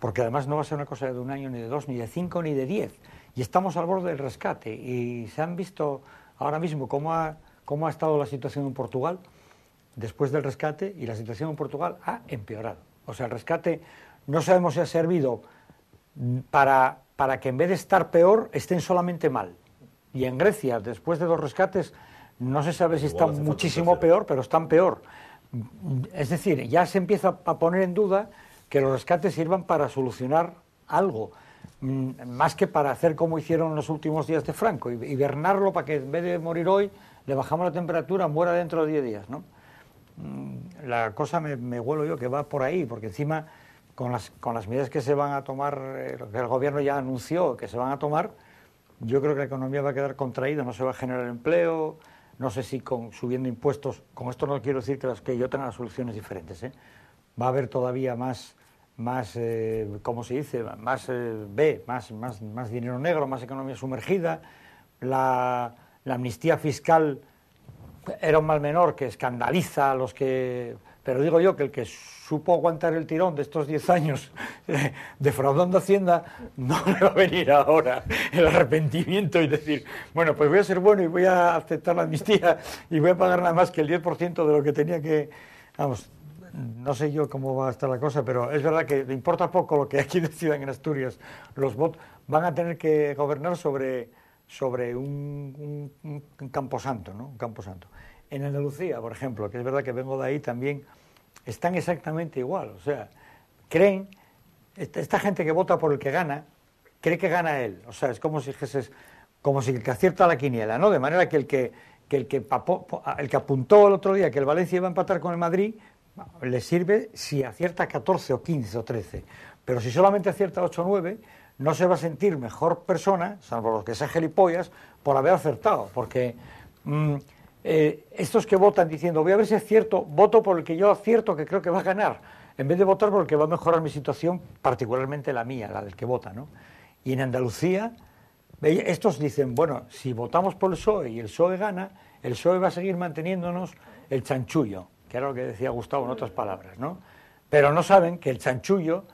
porque además no va a ser una cosa de un año, ni de dos, ni de cinco, ni de diez, y estamos al borde del rescate, y se han visto ahora mismo cómo ha, cómo ha estado la situación en Portugal, después del rescate y la situación en Portugal ha empeorado. O sea, el rescate no sabemos si ha servido para, que en vez de estar peor estén solamente mal. Y en Grecia, después de dos rescates, no se sabe si están muchísimo peor, pero están peor. Es decir, ya se empieza a poner en duda que los rescates sirvan para solucionar algo, mm, más que para hacer como hicieron los últimos días de Franco, hibernarlo para que en vez de morir hoy, le bajamos la temperatura, muera dentro de 10 días. ¿no? Mm, la cosa me, huelo yo que va por ahí, porque encima con las, medidas que se van a tomar, eh, que el gobierno ya anunció que se van a tomar, yo creo que la economía va a quedar contraída, no se va a generar empleo, no sé si con subiendo impuestos, con esto no quiero decir que, las, que yo tenga soluciones diferentes, ¿eh? va a haber todavía más, más eh, ¿cómo se dice?, más B, más, dinero negro, más economía sumergida, la amnistía fiscal era un mal menor que escandaliza a los que... Pero digo yo que el que supo aguantar el tirón de estos 10 años <laughs> defraudando Hacienda, no le va a venir ahora el arrepentimiento y decir, bueno, pues voy a ser bueno y voy a aceptar la amnistía y voy a pagar nada más que el 10% de lo que tenía que... Vamos, no sé yo cómo va a estar la cosa, pero es verdad que le importa poco lo que aquí decidan en Asturias. Los votos van a tener que gobernar sobre sobre un, camposanto, ¿no? Un santo. En Andalucía, por ejemplo, que es verdad que vengo de ahí también, están exactamente igual. O sea, creen, esta, gente que vota por el que gana, cree que gana él. O sea, es como si como si el que acierta la quiniela, ¿no? De manera que el que, el, que ah, el que apuntó el otro día que el Valencia iba a empatar con el Madrid, le sirve si acierta 14 o 15 o 13. Pero si solamente acierta 8 o 9, no se va a sentir mejor persona, salvo los que sean gilipollas, por haber acertado, porque mm, eh, estos que votan diciendo voy a ver si es cierto, voto por el que yo acierto que creo que va a ganar, en vez de votar por el que va a mejorar mi situación, particularmente la mía, la del que vota, Y en Andalucía, estos dicen, bueno, si votamos por el PSOE y el PSOE gana, el PSOE va a seguir manteniéndonos el chanchullo, que era lo que decía Gustavo en otras palabras, ¿no? Pero no saben que el chanchullo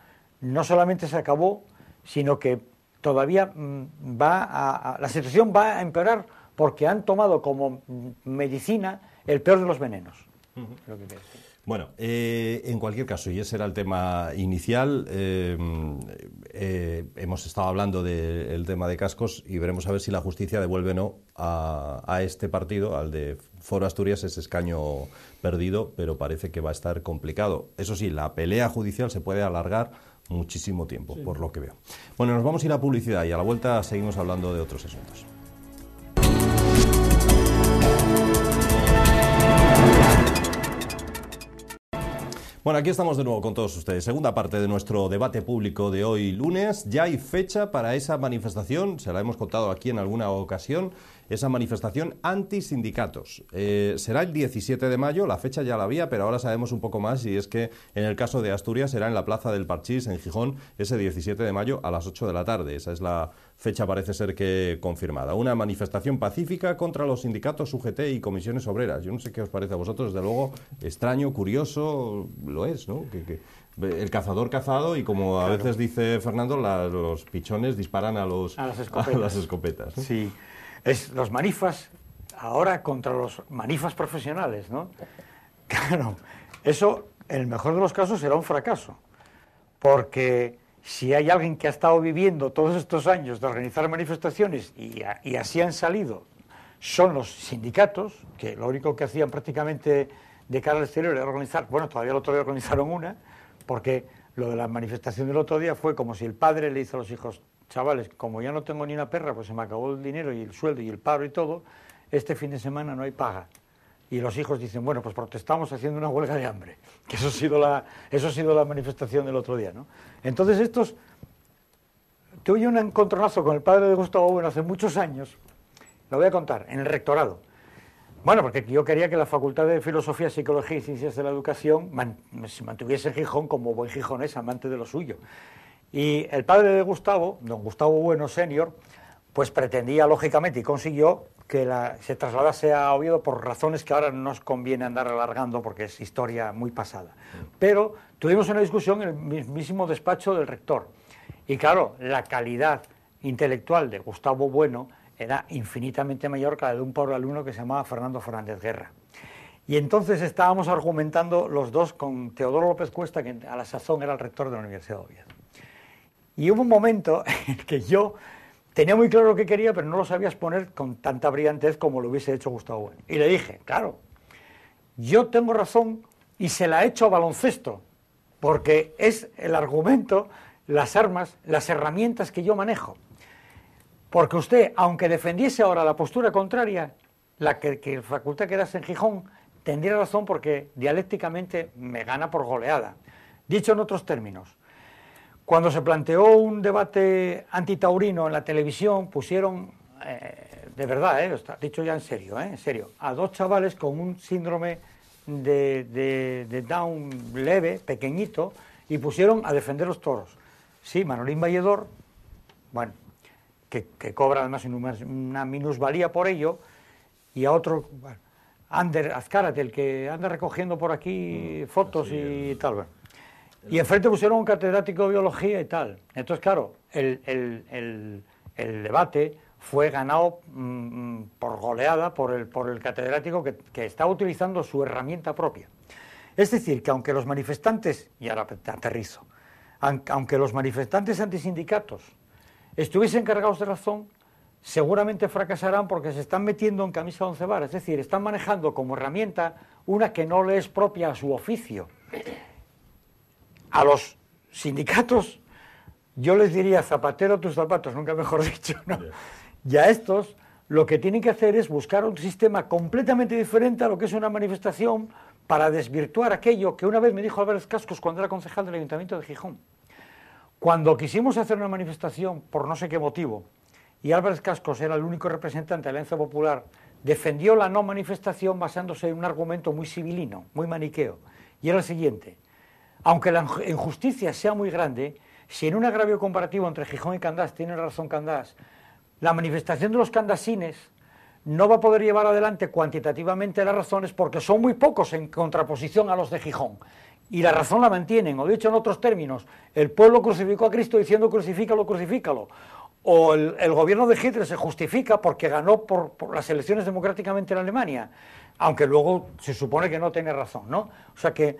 no solamente se acabó sino que todavía mm, va a, la situación va a empeorar porque han tomado como mm, medicina el peor de los venenos. bueno, eh, en cualquier caso, y ese era el tema inicial, eh, eh, hemos estado hablando del tema de cascos y veremos a ver si la justicia devuelve o no a, a, este partido, al de Foro Asturias, ese escaño perdido, pero parece que va a estar complicado. Eso sí, la pelea judicial se puede alargar muchísimo tiempo, por lo que veo. Bueno, nos vamos a ir a publicidad y a la vuelta seguimos hablando de otros asuntos. Bueno, aquí estamos de nuevo con todos ustedes. Segunda parte de nuestro debate público de hoy lunes. Ya hay fecha para esa manifestación, se la hemos contado aquí en alguna ocasión esa manifestación anti-sindicatos. Eh, será el 17 de mayo, la fecha ya la había, pero ahora sabemos un poco más y es que en el caso de Asturias será en la Plaza del Parchís, en Gijón, ese 17 de mayo a las 8 de la tarde. Esa es la fecha parece ser que confirmada. Una manifestación pacífica contra los sindicatos UGT y comisiones obreras. Yo no sé qué os parece a vosotros, desde luego, extraño, curioso, lo es, ¿no? Que, el cazador cazado y como a veces dice Fernando, los pichones disparan a, los, a las <laughs> escopetas. Sí es los manifas, ahora contra los manifas profesionales, ¿no? Claro, eso en el mejor de los casos será un fracaso, porque si hay alguien que ha estado viviendo todos estos años de organizar manifestaciones y, así han salido, son los sindicatos, que lo único que hacían prácticamente de cara al exterior era organizar, bueno, todavía el otro día organizaron una, porque lo de la manifestación del otro día fue como si el padre le dice a los hijos, chavales, como ya no tengo ni una perra, pues se me acabó el dinero y el sueldo y el paro y todo, este fin de semana no hay paga. Y los hijos dicen, bueno, pues protestamos haciendo una huelga de hambre. <laughs> Que eso ha sido la, eso ha sido la manifestación del otro día, ¿no? Entonces estos... Tuve un encontronazo con el padre de Gustavo Bueno hace muchos años, lo voy a contar, en el rectorado. Bueno, porque yo quería que la Facultad de Filosofía, Psicología y Ciencias de la Educación se mantuviese Gijón como buen gijonés, amante de lo suyo. Y el padre de Gustavo, don Gustavo Bueno Senior, pues pretendía, lógicamente, y consiguió que se trasladase a Oviedo por razones que ahora no nos conviene andar alargando porque es historia muy pasada. Pero tuvimos una discusión en el mismísimo despacho del rector. Y claro, la calidad intelectual de Gustavo Bueno era infinitamente mayor que la de un pobre alumno que se llamaba Fernando Fernández Guerra. Y entonces estábamos argumentando los dos con Teodoro López Cuesta, que a la sazón era el rector de la Universidad de Oviedo. Y hubo un momento <laughs> en que yo tenía muy claro lo que quería, pero no lo sabía exponer con tanta brillantez como lo hubiese hecho Gustavo Bueno. Y le dije, claro, yo tengo razón y se la he hecho a baloncesto, porque es el argumento, las armas, las herramientas que yo manejo. Porque usted, aunque defendiese ahora la postura contraria, la que, que facultad quedase en Gijón, tendría razón porque dialécticamente me gana por goleada. Dicho en otros términos, cuando se planteó un debate antitaurino en la televisión, pusieron, eh, de verdad, eh, dicho ya en serio, eh, en serio, a dos chavales con un síndrome de, de Down leve, pequeñito, y pusieron a defender los toros. Sí, Manolín Valledor, bueno, que, cobra además una minusvalía por ello, y a otro, bueno, Ander Azcárate, el que anda recogiendo por aquí mm, fotos y tal. Y enfrente pusieron un catedrático de biología y tal. Entonces, claro, el, el, el, debate fue ganado mm, por goleada por el, por el catedrático que, que estaba utilizando su herramienta propia. Es decir, que aunque los manifestantes, y ahora aterrizo, aunque los manifestantes antisindicatos estuviesen cargados de razón, seguramente fracasarán porque se están metiendo en camisa de once varas, es decir, están manejando como herramienta una que no le es propia a su oficio. A los sindicatos, yo les diría zapatero tus zapatos, nunca mejor <laughs> dicho, ¿no? Y a estos lo que tienen que hacer es buscar un sistema completamente diferente a lo que es una manifestación para desvirtuar aquello que una vez me dijo Álvarez Cascos cuando era concejal del Ayuntamiento de Gijón. Cuando quisimos hacer una manifestación, por no sé qué motivo, y Álvarez Cascos era el único representante de la Alianza Popular, defendió la no manifestación basándose en un argumento muy civilino, muy maniqueo, y era el siguiente. Aunque la injusticia sea muy grande, si en un agravio comparativo entre Gijón y Candás tiene razón Candás, la manifestación de los candasines no va a poder llevar adelante cuantitativamente las razones porque son muy pocos en contraposición a los de Gijón y la razón la mantienen. O dicho en otros términos, el pueblo crucificó a Cristo diciendo crucifícalo, crucifícalo. O el, gobierno de Hitler se justifica porque ganó por, las elecciones democráticamente en Alemania, aunque luego se supone que no tiene razón, ¿no? O sea que eh,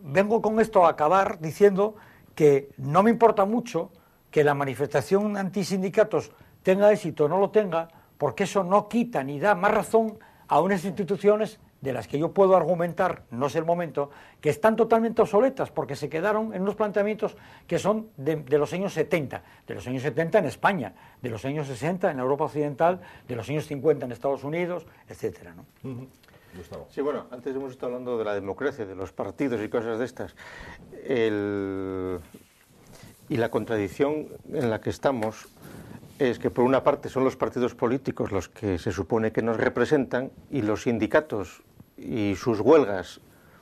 vengo con esto a acabar diciendo que no me importa mucho que la manifestación antisindicatos tenga éxito o no lo tenga, porque eso no quita ni da más razón a unas instituciones de las que yo puedo argumentar, no es el momento, que están totalmente obsoletas porque se quedaron en unos planteamientos que son de, los años 70, de los años 70 en España, de los años 60 en Europa Occidental, de los años 50 en Estados Unidos, etc. ¿no? Sí, bueno, antes hemos estado hablando de la democracia, de los partidos y cosas de estas. Y la contradicción en la que estamos es que por una parte son los partidos políticos los que se supone que nos representan y los sindicatos y sus huelgas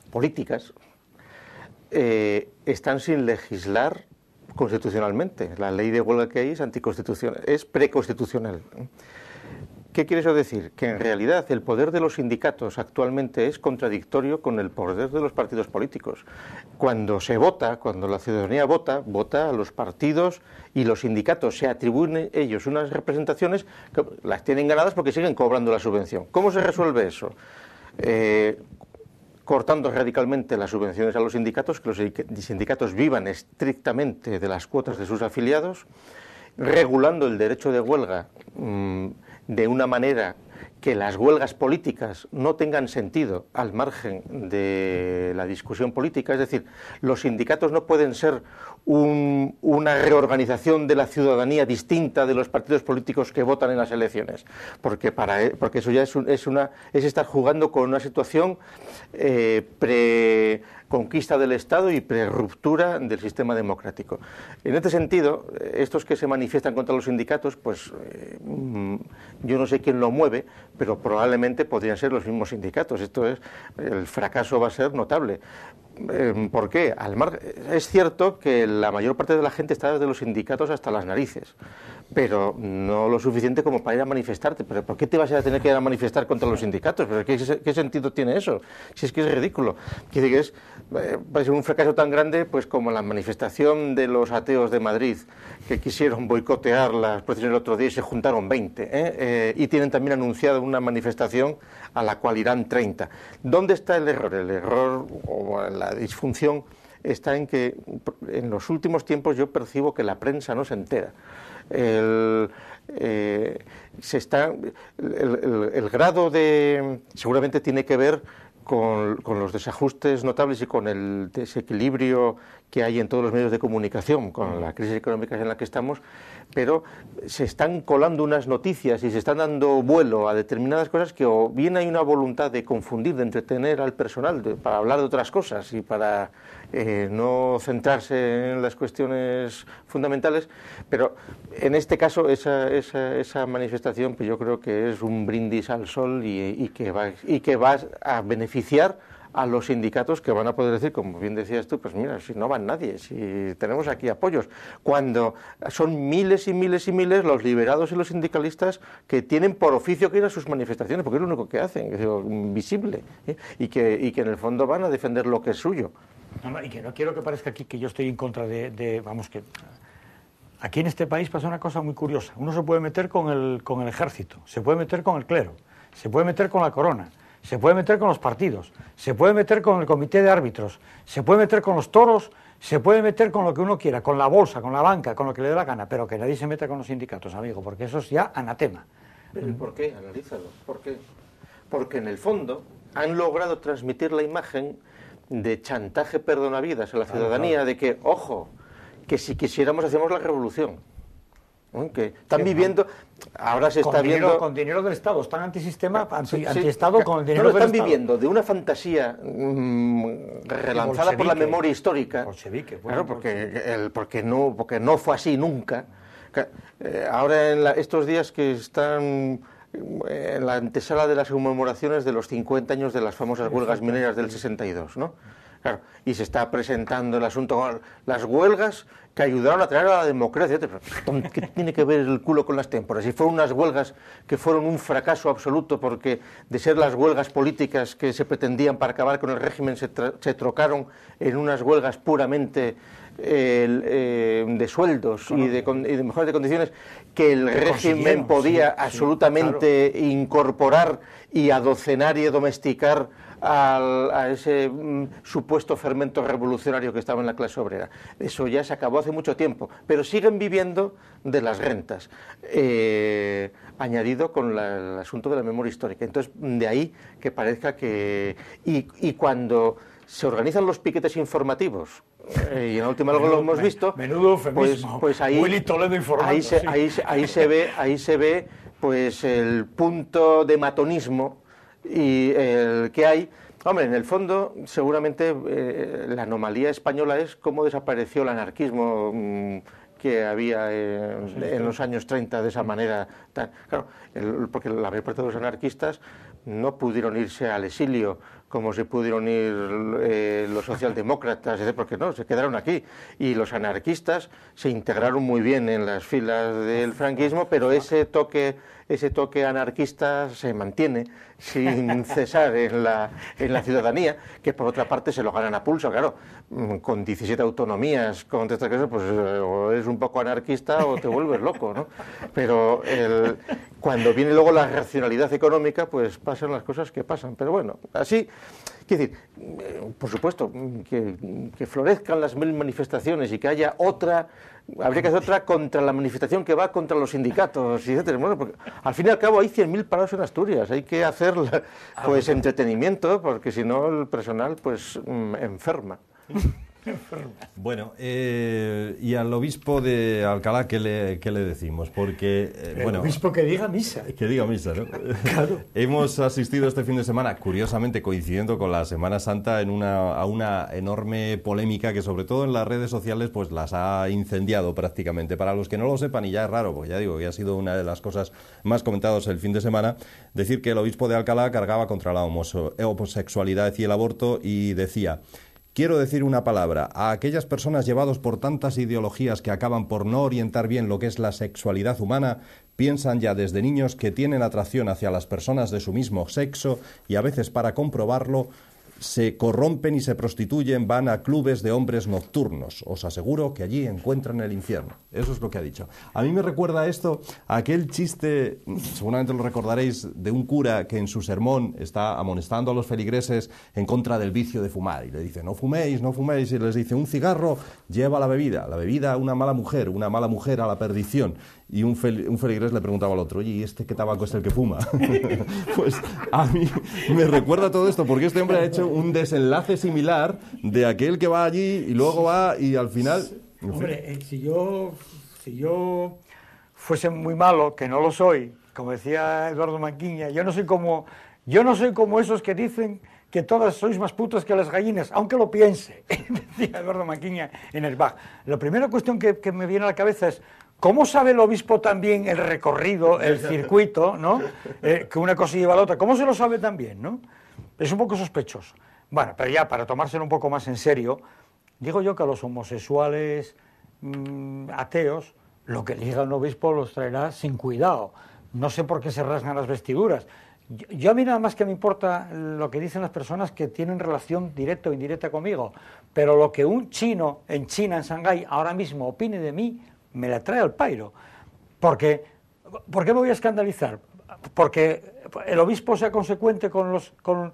políticas eh, están sin legislar constitucionalmente. La ley de huelga que hay es anticonstitucional, es preconstitucional. ¿Qué quiere eso decir? Que en realidad el poder de los sindicatos actualmente es contradictorio con el poder de los partidos políticos. Cuando se vota, cuando la ciudadanía vota, vota a los partidos y los sindicatos se atribuyen ellos unas representaciones que las tienen ganadas porque siguen cobrando la subvención. ¿Cómo se resuelve eso? Eh, cortando radicalmente las subvenciones a los sindicatos, que los sindicatos vivan estrictamente de las cuotas de sus afiliados, regulando el derecho de huelga mm, de una manera que las huelgas políticas no tengan sentido al margen de la discusión política. Es decir, los sindicatos no pueden ser una reorganización de la ciudadanía distinta de los partidos políticos que votan en las elecciones, porque, para, eh, porque eso ya es, es, una, es estar jugando con una situación eh, pre conquista del Estado y pre-ruptura del sistema democrático. En este sentido, eh, estos que se manifiestan contra los sindicatos, pues mm, yo no sé quién lo mueve, pero probablemente podrían ser los mismos sindicatos. Esto es, el fracaso va a ser notable. Eh, ¿Por qué? Al mar... Es cierto que la mayor parte de la gente está desde los sindicatos hasta las narices, pero no lo suficiente como para ir a manifestarte. ¿Pero por qué te vas a tener que ir a manifestar contra los sindicatos? ¿Pero qué, sentido tiene eso? Si es que es ridículo. Quiere que es, va a ser un fracaso tan grande pues como la manifestación de los ateos de Madrid que quisieron boicotear las procesiones el otro día y se juntaron 20. ¿eh? Eh, y tienen también anunciado una manifestación a la cual irán 30. ¿Dónde está el error? El error o la disfunción está en que en los últimos tiempos yo percibo que la prensa no se entera. El, eh, se está, el, grado de... seguramente tiene que ver con, con, los desajustes notables y con el desequilibrio que hay en todos los medios de comunicación con mm. la crisis económica en la que estamos, pero se están colando unas noticias y se están dando vuelo a determinadas cosas que o bien hay una voluntad de confundir, de entretener al personal, para hablar de otras cosas y para eh, no centrarse en las cuestiones fundamentales, pero en este caso esa, esa, manifestación pues yo creo que es un brindis al sol y que, va, y que va a beneficiar a los sindicatos que van a poder decir, como bien decías tú, pues mira, si no van nadie, si tenemos aquí apoyos, cuando son miles y miles y miles los liberados y los sindicalistas que tienen por oficio que ir a sus manifestaciones, porque es lo único que hacen, es invisible ¿eh? y, que, en el fondo van a defender lo que es suyo. y que no quiero que parezca aquí que yo estoy en contra de, de, vamos, que aquí en este país pasa una cosa muy curiosa. Uno se puede meter con el, con el ejército, se puede meter con el clero, se puede meter con la corona, se puede meter con los partidos, se puede meter con el comité de árbitros, se puede meter con los toros, se puede meter con lo que uno quiera, con la bolsa, con la banca, con lo que le dé la gana, pero que nadie se meta con los sindicatos, amigo, porque eso es ya anatema. ¿Pero ¿Por qué? Analízalo. ¿Por qué? Porque en el fondo han logrado transmitir la imagen de chantaje perdonavidas a la ciudadanía, de que, ojo, que si quisiéramos hacemos la revolución. Que están viviendo, Ahora se está viendo... Con dinero del Estado, están antisistema, anti, con dinero no, lo están viviendo de una fantasía mm, relanzada por la memoria histórica. claro, porque, porque, no, porque no fue así nunca. Eh, ahora, en estos días que están eh, en la antesala de las conmemoraciones de los 50 años de las famosas huelgas mineras del 62, ¿no? y se está presentando el asunto las huelgas que ayudaron a traer a la democracia. ¿Qué tiene que ver el culo con las temporas? Y fueron unas huelgas que fueron un fracaso absoluto porque de ser las huelgas políticas que se pretendían para acabar con el régimen se, se trocaron en unas huelgas puramente eh, de sueldos y, de, mejores condiciones que el régimen podía absolutamente incorporar y adocenar y domesticar al, a ese mm, supuesto fermento revolucionario que estaba en la clase obrera. Eso ya se acabó hace mucho tiempo, pero siguen viviendo de las rentas, eh, añadido con el asunto de la memoria histórica. Entonces, de ahí que parezca que... y, cuando se organizan los piquetes informativos. Eh, y en la última lo hemos visto. Menudo pues, pues, ahí, Willy Toledo ahí se, ahí se ve, ahí se ve pues el punto de matonismo y el que hay. Hombre, en el fondo, seguramente eh, la anomalía española es cómo desapareció el anarquismo mm, que había eh, en, los años 30 de esa manera. Tan, claro, porque la mayor parte de los anarquistas no pudieron irse al exilio como se pudieron ir eh, los socialdemócratas, porque no, se quedaron aquí. Y los anarquistas se integraron muy bien en las filas del franquismo, pero ese toque ese toque anarquista se mantiene sin <laughs> cesar en la, en la ciudadanía, que por otra parte se lo ganan a pulso, claro, mm, con 17 autonomías, con estas cosas, pues eh, o eres un poco anarquista o te vuelves loco, ¿no? Pero cuando viene luego la racionalidad económica, pues pasan las cosas que pasan. Pero bueno, así Quiero decir, eh, por supuesto, que, florezcan las mil manifestaciones y que haya otra, habría que hacer otra contra la manifestación que va contra los sindicatos, etc. Bueno, porque al fin y al cabo hay 100.000 parados en Asturias, hay que hacer ah, pues entretenimiento, porque si no el personal pues mm, enferma. <laughs> Bueno, eh, y al obispo de Alcalá, ¿qué le, decimos? Porque, eh, El obispo que diga misa. Que diga misa, ¿no? <laughs> claro. Hemos asistido este fin de semana, curiosamente coincidiendo con la Semana Santa, a una enorme polémica que sobre todo en las redes sociales pues las ha incendiado prácticamente. Para los que no lo sepan, y ya es raro, porque ya digo, que ha sido una de las cosas más comentadas el fin de semana, decir que el obispo de Alcalá cargaba contra la eh, homosexualidad y el aborto y decía... Quiero decir una palabra a aquellas personas llevados por tantas ideologías que acaban por no orientar bien lo que es la sexualidad humana, piensan ya desde niños que tienen atracción hacia las personas de su mismo sexo y a veces para comprobarlo se corrompen y se prostituyen, van a clubes de hombres nocturnos. Os aseguro que allí encuentran el infierno. Eso es lo que ha dicho. A mí me recuerda esto aquel chiste, seguramente lo recordaréis, de un cura que en su sermón está amonestando a los feligreses en contra del vicio de fumar. Y le dice, no fuméis, no fuméis. Y les dice, un cigarro lleva la bebida, la bebida a una mala mujer, una mala mujer a la perdición y un, le preguntaba al otro, oye, ¿y este qué tabaco es el que fuma? <laughs> pues a mí me recuerda todo esto, porque este hombre ha hecho un desenlace similar de aquel que va allí y luego va y al final... Hombre, eh, si yo, si yo fuese muy malo, que no lo soy, como decía Eduardo Manquiña, yo no soy como, yo no soy como esos que dicen que todas sois más putas que las gallinas, aunque lo piense, <laughs> decía Eduardo Maquiña en el Bach. La primera cuestión que, que, me viene a la cabeza es, ¿Cómo sabe el obispo también el recorrido, el circuito, ¿no? Eh, que una cosa lleva a la otra? ¿Cómo se lo sabe también, ¿no? Es un poco sospechoso. Bueno, pero ya para tomárselo un poco más en serio, digo yo que a los homosexuales mm, ateos, lo que diga un obispo los traerá sin cuidado. No sé por qué se rasgan las vestiduras. Yo, yo, a mí nada más que me importa lo que dicen las personas que tienen relación directa o indirecta conmigo, pero lo que un chino en China, en Shanghái, ahora mismo opine de mí, me la trae al pairo. Porque, ¿Por qué me voy a escandalizar? Porque el obispo sea consecuente con, los, con,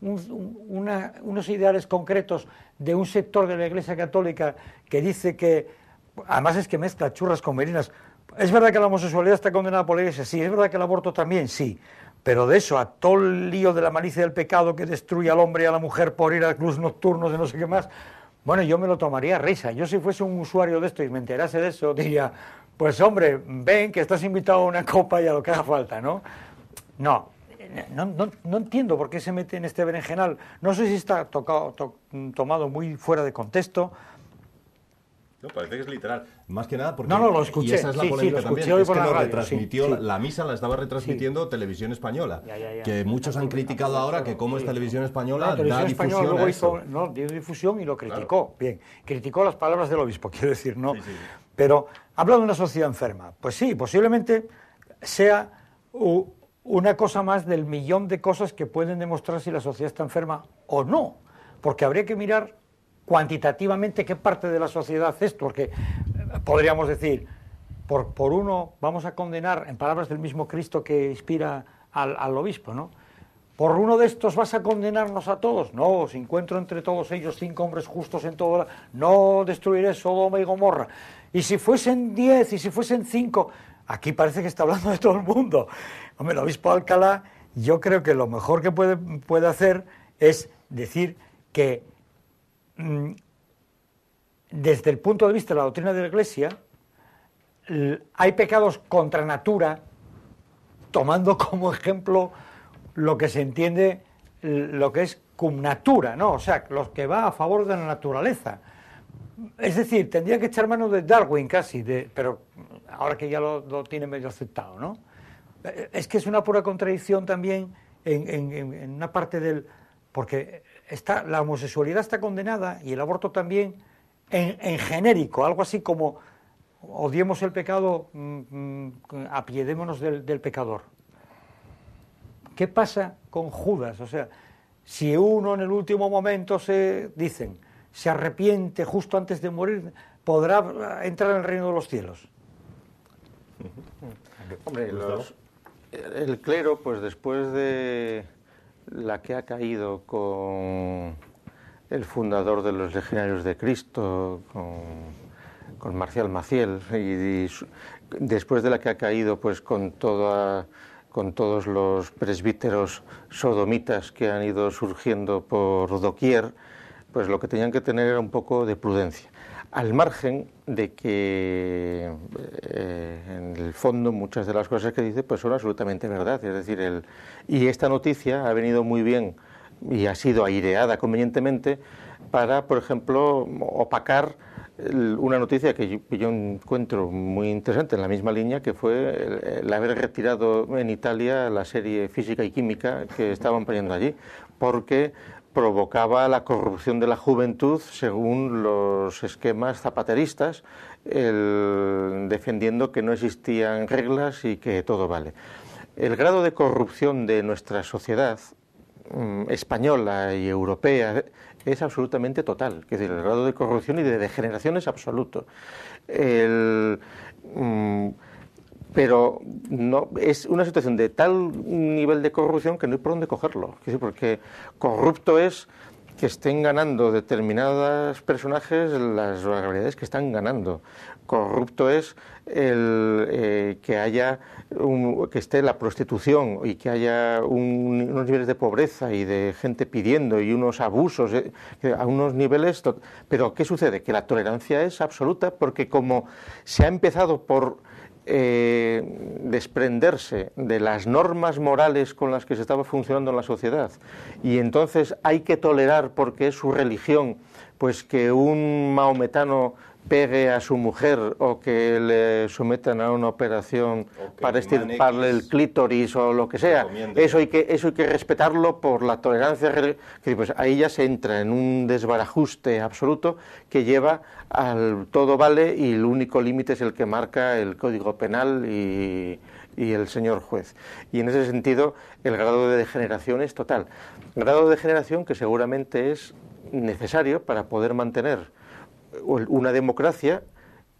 unos ideales concretos de un sector de la Iglesia Católica que dice que, además es que mezcla churras con merinas. ¿Es verdad que la homosexualidad está condenada por la Iglesia? Sí. ¿Es verdad que el aborto también? Sí. Pero de eso, a todo el lío de la malicia del pecado que destruye al hombre y a la mujer por ir a cruz nocturnos de no sé qué más, bueno, yo me lo tomaría risa. Yo si fuese un usuario de esto y me enterase de eso, diría, pues hombre, ven que estás invitado a una copa y a lo que haga falta, ¿no? No, no, entiendo por qué se mete en este berenjenal. No sé si está tocado, tomado muy fuera de contexto, no, parece que es literal. Más que nada porque... No, no, lo escuché. esa es la polémica también. es que la lo retransmitió, la misa la estaba retransmitiendo Televisión Española. Que muchos han criticado ahora que cómo es Televisión Española da difusión No, dio difusión y lo criticó. Bien, criticó las palabras del obispo, <laughs> quiero decir, ¿no? Pero habla de una sociedad enferma. Pues sí, posiblemente sea una cosa más del millón de cosas que pueden demostrar si la sociedad está enferma o no. Porque habría que mirar cuantitativamente qué parte de la sociedad es, porque eh, podríamos decir, por, por uno vamos a condenar, en palabras del mismo Cristo que inspira al, obispo, ¿no? ¿Por uno de estos vas a condenarnos a todos? No, si encuentro entre todos ellos cinco hombres justos en todo, la... no destruiré Sodoma y Gomorra. Y si fuesen diez, y si fuesen cinco, aquí parece que está hablando de todo el mundo. Hombre, el obispo Alcalá, yo creo que lo mejor que puede, puede hacer es decir que Mm, desde el punto de vista de la doctrina de la Iglesia, hay pecados contra natura, tomando como ejemplo lo que se entiende, lo que es cum natura, ¿no? O sea, los que va a favor de la naturaleza. Es decir, tendría que echar mano de Darwin casi, pero ahora que ya lo, tiene medio aceptado, ¿no? Eh, es que es una pura contradicción también en, en una parte del... Porque la homosexualidad está condenada y el aborto también en, genérico, algo así como odiemos el pecado, mm, mm, apiedémonos del, pecador. ¿Qué pasa con Judas? O sea, si uno en el último momento se, dicen, se arrepiente justo antes de morir, podrá entrar en el reino de los cielos. Hombre, el clero, pues después de la que ha caído con el fundador de los Legionarios de Cristo, con, Marcial Maciel, y, después de la que ha caído pues con toda con todos los presbíteros sodomitas que han ido surgiendo por doquier, pues lo que tenían que tener era un poco de prudencia al margen de que eh, en el fondo muchas de las cosas que dice pues son absolutamente verdad. Es decir, el, y esta noticia ha venido muy bien y ha sido aireada convenientemente para, por ejemplo, opacar una noticia que yo, encuentro muy interesante en la misma línea, que fue el, haber retirado en Italia la serie física y química que estaban poniendo allí, porque provocaba la corrupción de la juventud según los esquemas zapateristas, defendiendo que no existían reglas y que todo vale. El grado de corrupción de nuestra sociedad mm, española y europea es absolutamente total, es el grado de corrupción y de degeneración es absoluto. Mm, pero no es una situación de tal nivel de corrupción que no hay por dónde cogerlo. Porque corrupto es que estén ganando determinados personajes las realidades que están ganando. Corrupto es el, eh, que haya un, que esté la prostitución y que haya unos niveles de pobreza y de gente pidiendo y unos abusos eh, a unos niveles. Pero ¿qué sucede? Que la tolerancia es absoluta porque como se ha empezado por eh, desprenderse de las normas morales con las que se estaba funcionando en la sociedad y entonces hay que tolerar porque es su religión pues que un maometano pegue a su mujer o que le sometan a una operación para extirparle el clítoris o lo que sea. Eso hay que, eso hay que respetarlo por la tolerancia. Que pues ahí ya se entra en un desbarajuste absoluto que lleva al todo vale y el único límite es el que marca el Código Penal y, y el señor juez. Y en ese sentido el grado de degeneración es total. Grado de degeneración que seguramente es necesario para poder mantener una democracia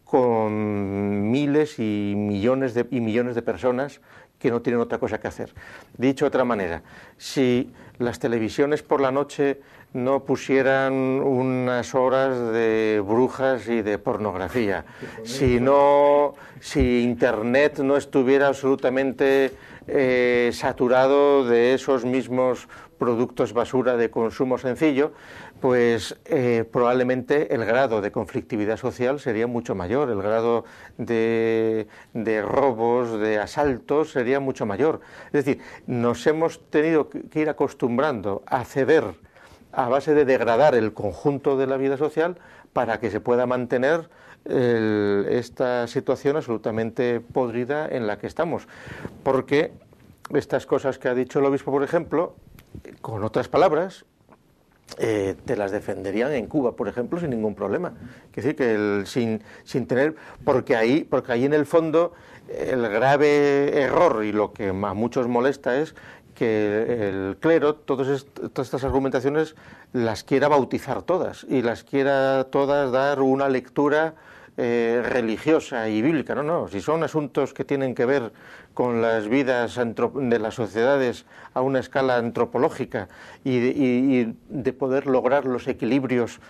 con miles y millones de, y millones de personas que no tienen otra cosa que hacer. Dicho de otra manera, si las televisiones por la noche no pusieran unas horas de brujas y de pornografía, si, si Internet no estuviera absolutamente eh, saturado de esos mismos productos basura de consumo sencillo, pues eh, probablemente el grado de conflictividad social sería mucho mayor, el grado de, robos, de asaltos sería mucho mayor. Es decir, nos hemos tenido que ir acostumbrando a ceder a base de degradar el conjunto de la vida social para que se pueda mantener esta situación absolutamente podrida en la que estamos. Porque estas cosas que ha dicho el obispo, por ejemplo, con otras palabras, eh, te las defenderían en Cuba, por ejemplo, sin ningún problema. Es decir, que sin, sin tener, porque ahí, porque ahí en el fondo el grave error y lo que a muchos molesta es que el clero todas, estas argumentaciones las quiera bautizar todas y las quiera todas dar una lectura eh, religiosa y bíblica. No, no, si son asuntos que tienen que ver con las vidas de las sociedades a una escala antropológica y de, poder lograr los equilibrios.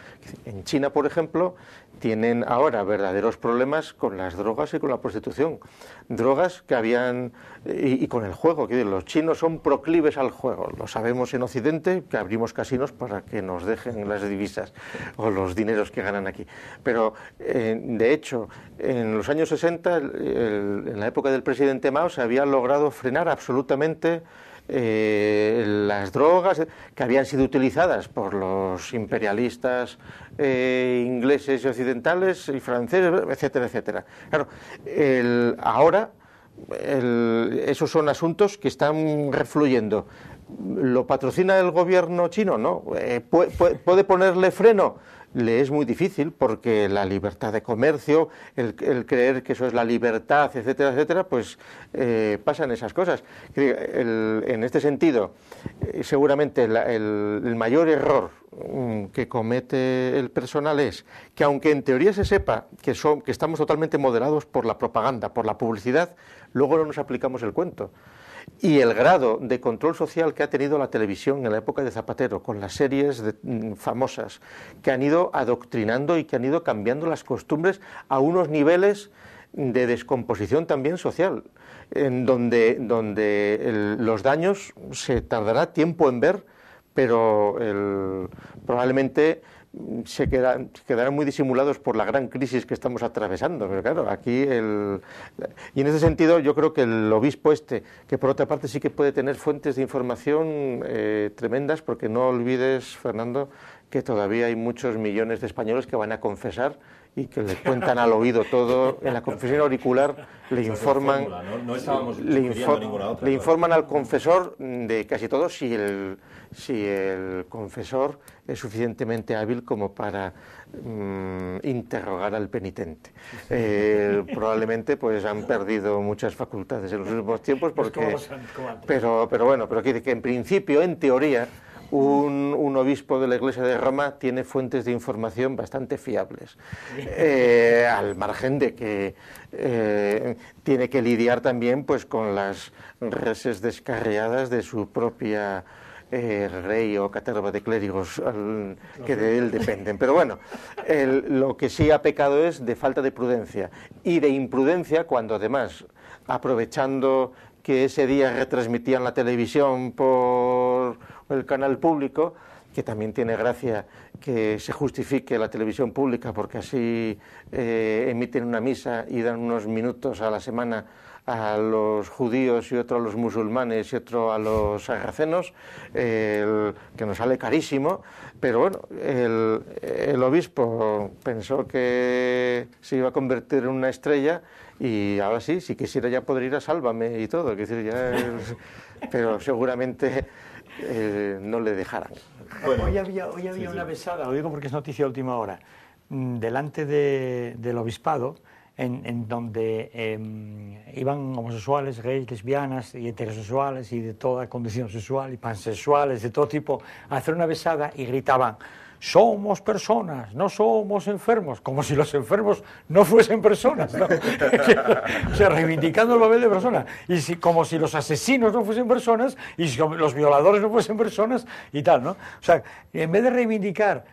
En China, por ejemplo, tienen ahora verdaderos problemas con las drogas y con la prostitución. Drogas que habían. Eh, y, con el juego. Que los chinos son proclives al juego. Lo sabemos en Occidente, que abrimos casinos para que nos dejen las divisas o los dineros que ganan aquí. Pero, eh, de hecho, en los años 60, en la época del presidente Mao, se había logrado frenar absolutamente eh, las drogas eh, que habían sido utilizadas por los imperialistas eh, ingleses y occidentales y franceses, etcétera, etcétera. Claro, ahora esos son asuntos que están refluyendo. ¿Lo patrocina el gobierno chino? No. ¿Puede ponerle freno? le es muy difícil porque la libertad de comercio, el, creer que eso es la libertad, etcétera, etcétera, pues eh, pasan esas cosas. en este sentido, eh, seguramente el, mayor error mm, que comete el personal es que aunque en teoría se sepa que, que estamos totalmente moderados por la propaganda, por la publicidad, luego no nos aplicamos el cuento y el grado de control social que ha tenido la televisión en la época de Zapatero, con las series mm, famosas, que han ido adoctrinando y que han ido cambiando las costumbres a unos niveles de descomposición también social, en donde, donde los daños se tardará tiempo en ver, pero el, probablemente se, quedan, quedarán muy disimulados por la gran crisis que estamos atravesando. Pero claro, aquí el... Y en ese sentido yo creo que el obispo este, que por otra parte sí que puede tener fuentes de información eh, tremendas, porque no olvides, Fernando, que todavía hay muchos millones de españoles que van a confesar y que le cuentan al oído todo. En la confesión auricular le informan, le, informan al confesor de casi todo si el, si el confesor es suficientemente hábil como para mm, interrogar al penitente. Eh, probablemente pues han perdido muchas facultades en los últimos tiempos, pues, porque, pero, pero bueno, pero que en principio, en teoría, un, obispo de la Iglesia de Roma tiene fuentes de información bastante fiables, eh, al margen de que eh, tiene que lidiar también pues, con las reses descarriadas de su propia eh, rey o caterva de clérigos que de él dependen. Pero bueno, lo que sí ha pecado es de falta de prudencia y de imprudencia cuando además, aprovechando que ese día retransmitían la televisión por el canal público, que también tiene gracia que se justifique la televisión pública porque así eh, emiten una misa y dan unos minutos a la semana a los judíos y otro a los musulmanes y otro a los sarracenos, que nos sale carísimo, pero bueno, el, obispo pensó que se iba a convertir en una estrella y ahora sí, si quisiera ya podría ir a Sálvame y todo, decir, pero seguramente eh, no le dejaran. hoy había, hoy había una besada, lo digo porque es noticia de última hora, mm, delante del obispado, en, donde em, iban homosexuales, gays, lesbianas y heterosexuales y de toda condición sexual y pansexuales, de todo tipo, a hacer una besada y gritaban somos personas, no somos enfermos, como si los enfermos no fuesen personas, <laughs> o sea, reivindicando el papel de persona, y como si los asesinos no fuesen personas, y si los violadores no fuesen personas, y tal, ¿no? O sea, en vez de reivindicar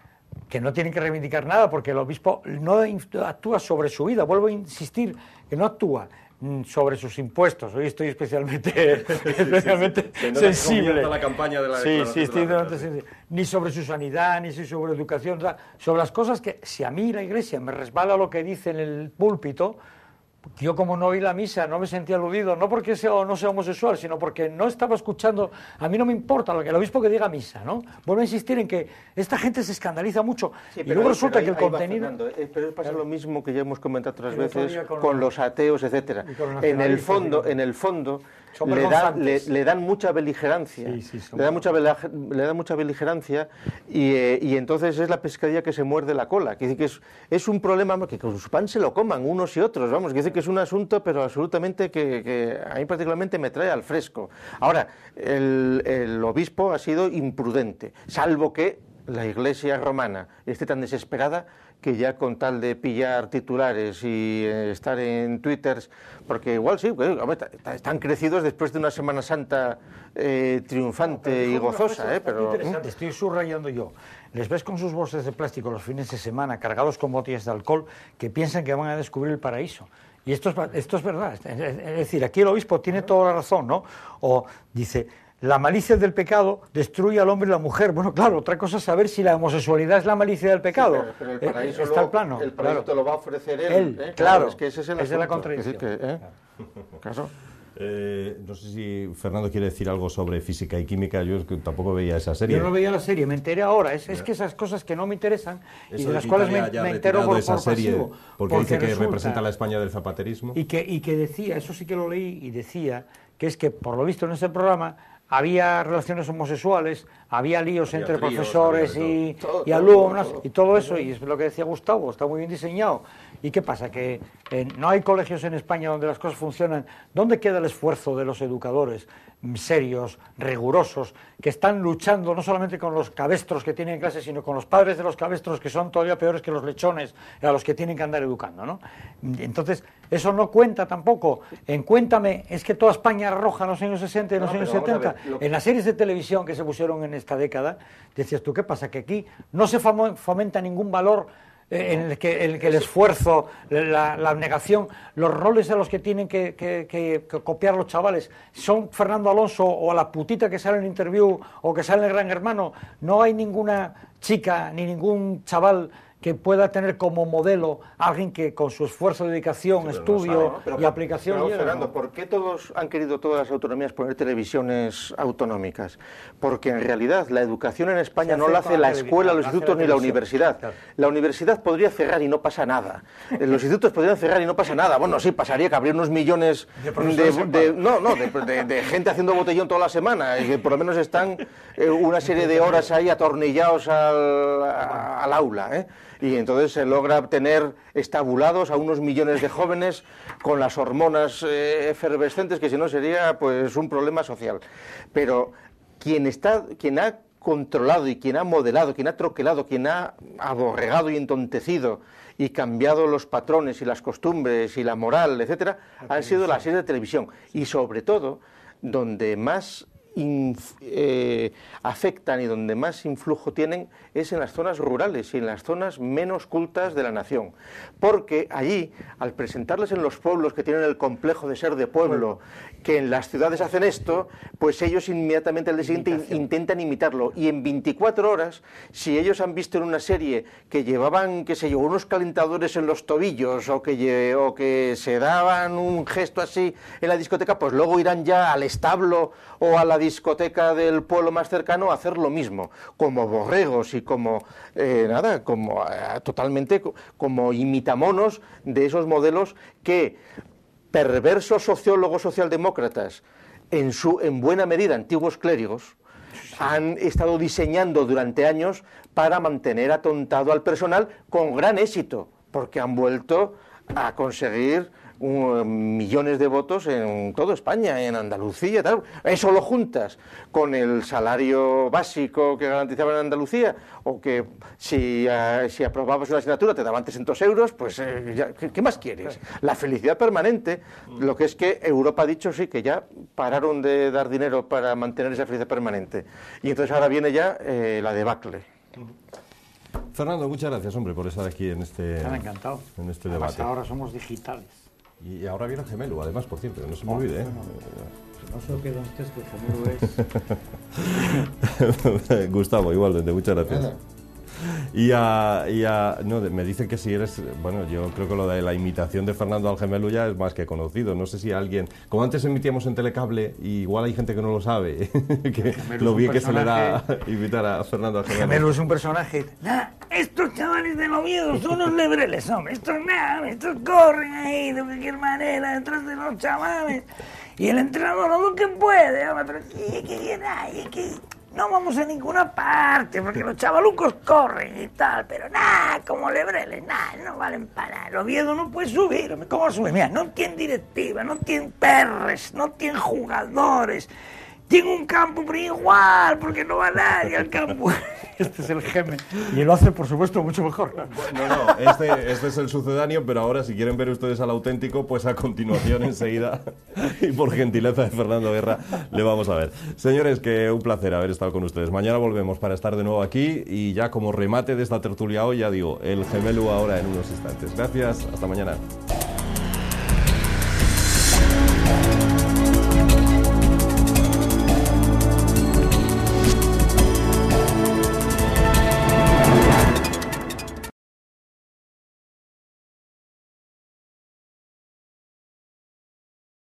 que no tienen que reivindicar nada porque el obispo no actúa sobre su vida, vuelvo a insistir, que no actúa. Mm, sobre sus impuestos. Hoy estoy especialmente, <laughs> <laughs> sensible especialmente La campaña de la sensible. Ni sobre su sanidad, ni sobre educación, sobre las cosas que si a mí la Iglesia me resbala lo que dice en el púlpito, yo como no oí la misa, no me sentía aludido, no porque sea o no sea homosexual, sino porque no estaba escuchando, a mí no me importa lo que el obispo que diga misa, ¿no? Vuelvo a insistir en que esta gente se escandaliza mucho y luego resulta que el contenido... Eh, pero pasa lo mismo que ya hemos comentado otras veces con, con, los ateos, etcétera. En el fondo, en el fondo le, dan mucha beligerancia. le, da mucha, beligerancia eh, y, entonces es la pescadilla que se muerde la cola. Que, dice que es, un problema que con su pan se lo coman unos y otros. Vamos, que dice que es un asunto, pero absolutamente que, a mí particularmente me trae al fresco. Ahora, el obispo ha sido imprudente, salvo que la iglesia romana esté tan desesperada que ya con tal de pillar titulares y eh, estar en Twitter, porque igual sí, pues, están crecidos después de una Semana Santa triunfante y gozosa. Estoy subrayando yo. Les ves con sus bolsas de plástico los fines de semana cargados con botellas de alcohol que piensan que van a descubrir el paraíso. Y esto es, esto es verdad. Es decir, aquí el obispo tiene toda la razón, ¿no? O dice, la malicia del pecado destruye al hombre y la mujer. Bueno, claro, otra cosa es saber si la homosexualidad es la malicia del pecado. pero, eh, el paraíso, está plano, el te lo va a ofrecer él. ¿eh? claro, es de la contradicción. ¿eh? no sé si Fernando quiere decir algo sobre física y química. Yo tampoco veía esa serie. Yo no veía la serie, me enteré ahora. Es, que esas cosas que no me interesan y de las cuales me, entero por, esa serie, porque, dice que representa la España del zapaterismo. Y que, y que decía, eso sí que lo leí, y decía que es que por lo visto en ese programa había relaciones homosexuales, había líos entre profesores y, y, alumnos y todo eso, y es lo que decía Gustavo, está muy bien diseñado. ¿Y qué pasa? Que eh, no hay colegios en España donde las cosas funcionan. ¿Dónde queda el esfuerzo de los educadores serios, rigurosos, que están luchando no solamente con los cabestros que tienen clases, sino con los padres de los cabestros que son todavía peores que los lechones a los que tienen que andar educando? ¿no? Entonces, eso no cuenta tampoco. En Cuéntame, es que toda España roja en los años 60 y en los años 70, en las series de televisión que se pusieron en esta década, decías tú, ¿qué pasa? Que aquí no se fomenta ningún valor eh, en el que, el, esfuerzo, la, abnegación, los roles de los que tienen que, copiar los chavales son Fernando Alonso o a la putita que sale en interview o que sale en el Gran Hermano. No hay ninguna chica ni ningún chaval que pueda tener como modelo alguien que con su esfuerzo, dedicación, estudio y aplicación... ¿por qué todos han querido todas las autonomías poner televisiones autonómicas? Porque en realidad la educación en España no la hace la escuela, los institutos ni la universidad. La universidad podría cerrar y no pasa nada. <laughs> Los institutos podrían cerrar y no pasa nada. Bueno, sí, pasaría que habría unos millones de... gente haciendo botellón toda la semana. Y que por lo menos están eh, una serie de horas ahí atornillados al, al aula, ¿eh? y entonces se logra obtener estabulados a unos millones de jóvenes con las hormonas eh, efervescentes, que si no sería pues un problema social. Pero quien, está, quien ha controlado y quien ha modelado, quien ha troquelado, quien ha aborregado y entontecido y cambiado los patrones y las costumbres y la moral, etcétera, han sido las series de televisión y sobre todo donde más eh, afectan y donde más influjo tienen es en las zonas rurales y en las zonas menos cultas de la nación. Porque allí, al presentarles en los pueblos que tienen el complejo de ser de pueblo, que en las ciudades hacen esto, pues ellos inmediatamente al día siguiente intentan imitarlo. Y en 24 horas, si ellos han visto en una serie que llevaban, que se llevó unos calentadores en los tobillos o que, o que se daban un gesto así en la discoteca, pues luego irán ya al establo o a la discoteca del pueblo más cercano hacer lo mismo, como borregos y como, eh, nada, como eh, totalmente como imitamonos de esos modelos que perversos sociólogos socialdemócratas, en, su, en buena medida antiguos clérigos, han estado diseñando durante años para mantener atontado al personal con gran éxito, porque han vuelto a conseguir Um, millones de votos en toda España, en Andalucía, tal. Eso lo juntas con el salario básico que garantizaban en Andalucía, o que si, eh, si aprobabas una asignatura te daban 300 euros, pues eh, ¿qué, más quieres? La felicidad permanente, lo que es que Europa ha dicho sí, que ya pararon de dar dinero para mantener esa felicidad permanente. Y entonces ahora viene ya eh, la debacle. Fernando, muchas gracias, hombre, por estar aquí en este, encantado. En este debate. ahora somos digitales. Y ahora viene Gemelo, además, por cierto, no se me oh. olvide. ¿eh? No se lo queda usted, que Gemelo es. <laughs> Gustavo, igualmente, muchas gracias y a, no, me dicen que si eres, bueno, yo creo que lo de la imitación de Fernando Algemelu ya es más que conocido. No sé si alguien, como antes emitíamos en Telecable, igual hay gente que no lo sabe, <laughs> que lo vi que se le da imitar a Fernando Algemelu. es un personaje. estos chavales de los miedos son unos lebreles, hombre. Estos nada, estos corren ahí de cualquier manera detrás de los chavales. Y el entrenador, lo que puede, pero ¿qué, qué, no vamos a ninguna parte porque los chavalucos corren y tal, pero nada, como lebreles, nada, no valen para nada. El Oviedo no puede subir, ¿cómo sube? Mira, no tiene directiva, no tiene perres, no tiene jugadores. Tiene un campo, pero igual, porque no va nadie al campo. <laughs> Este es el gm Y lo hace, por supuesto, mucho mejor. No, no, este, este, es el sucedáneo, pero ahora, si quieren ver ustedes al auténtico, pues a continuación, enseguida, y por gentileza de Fernando Guerra, le vamos a ver. Señores, que un placer haber estado con ustedes. Mañana volvemos para estar de nuevo aquí y ya como remate de esta tertulia hoy, ya digo, el gemelo ahora en unos instantes. Gracias, hasta mañana.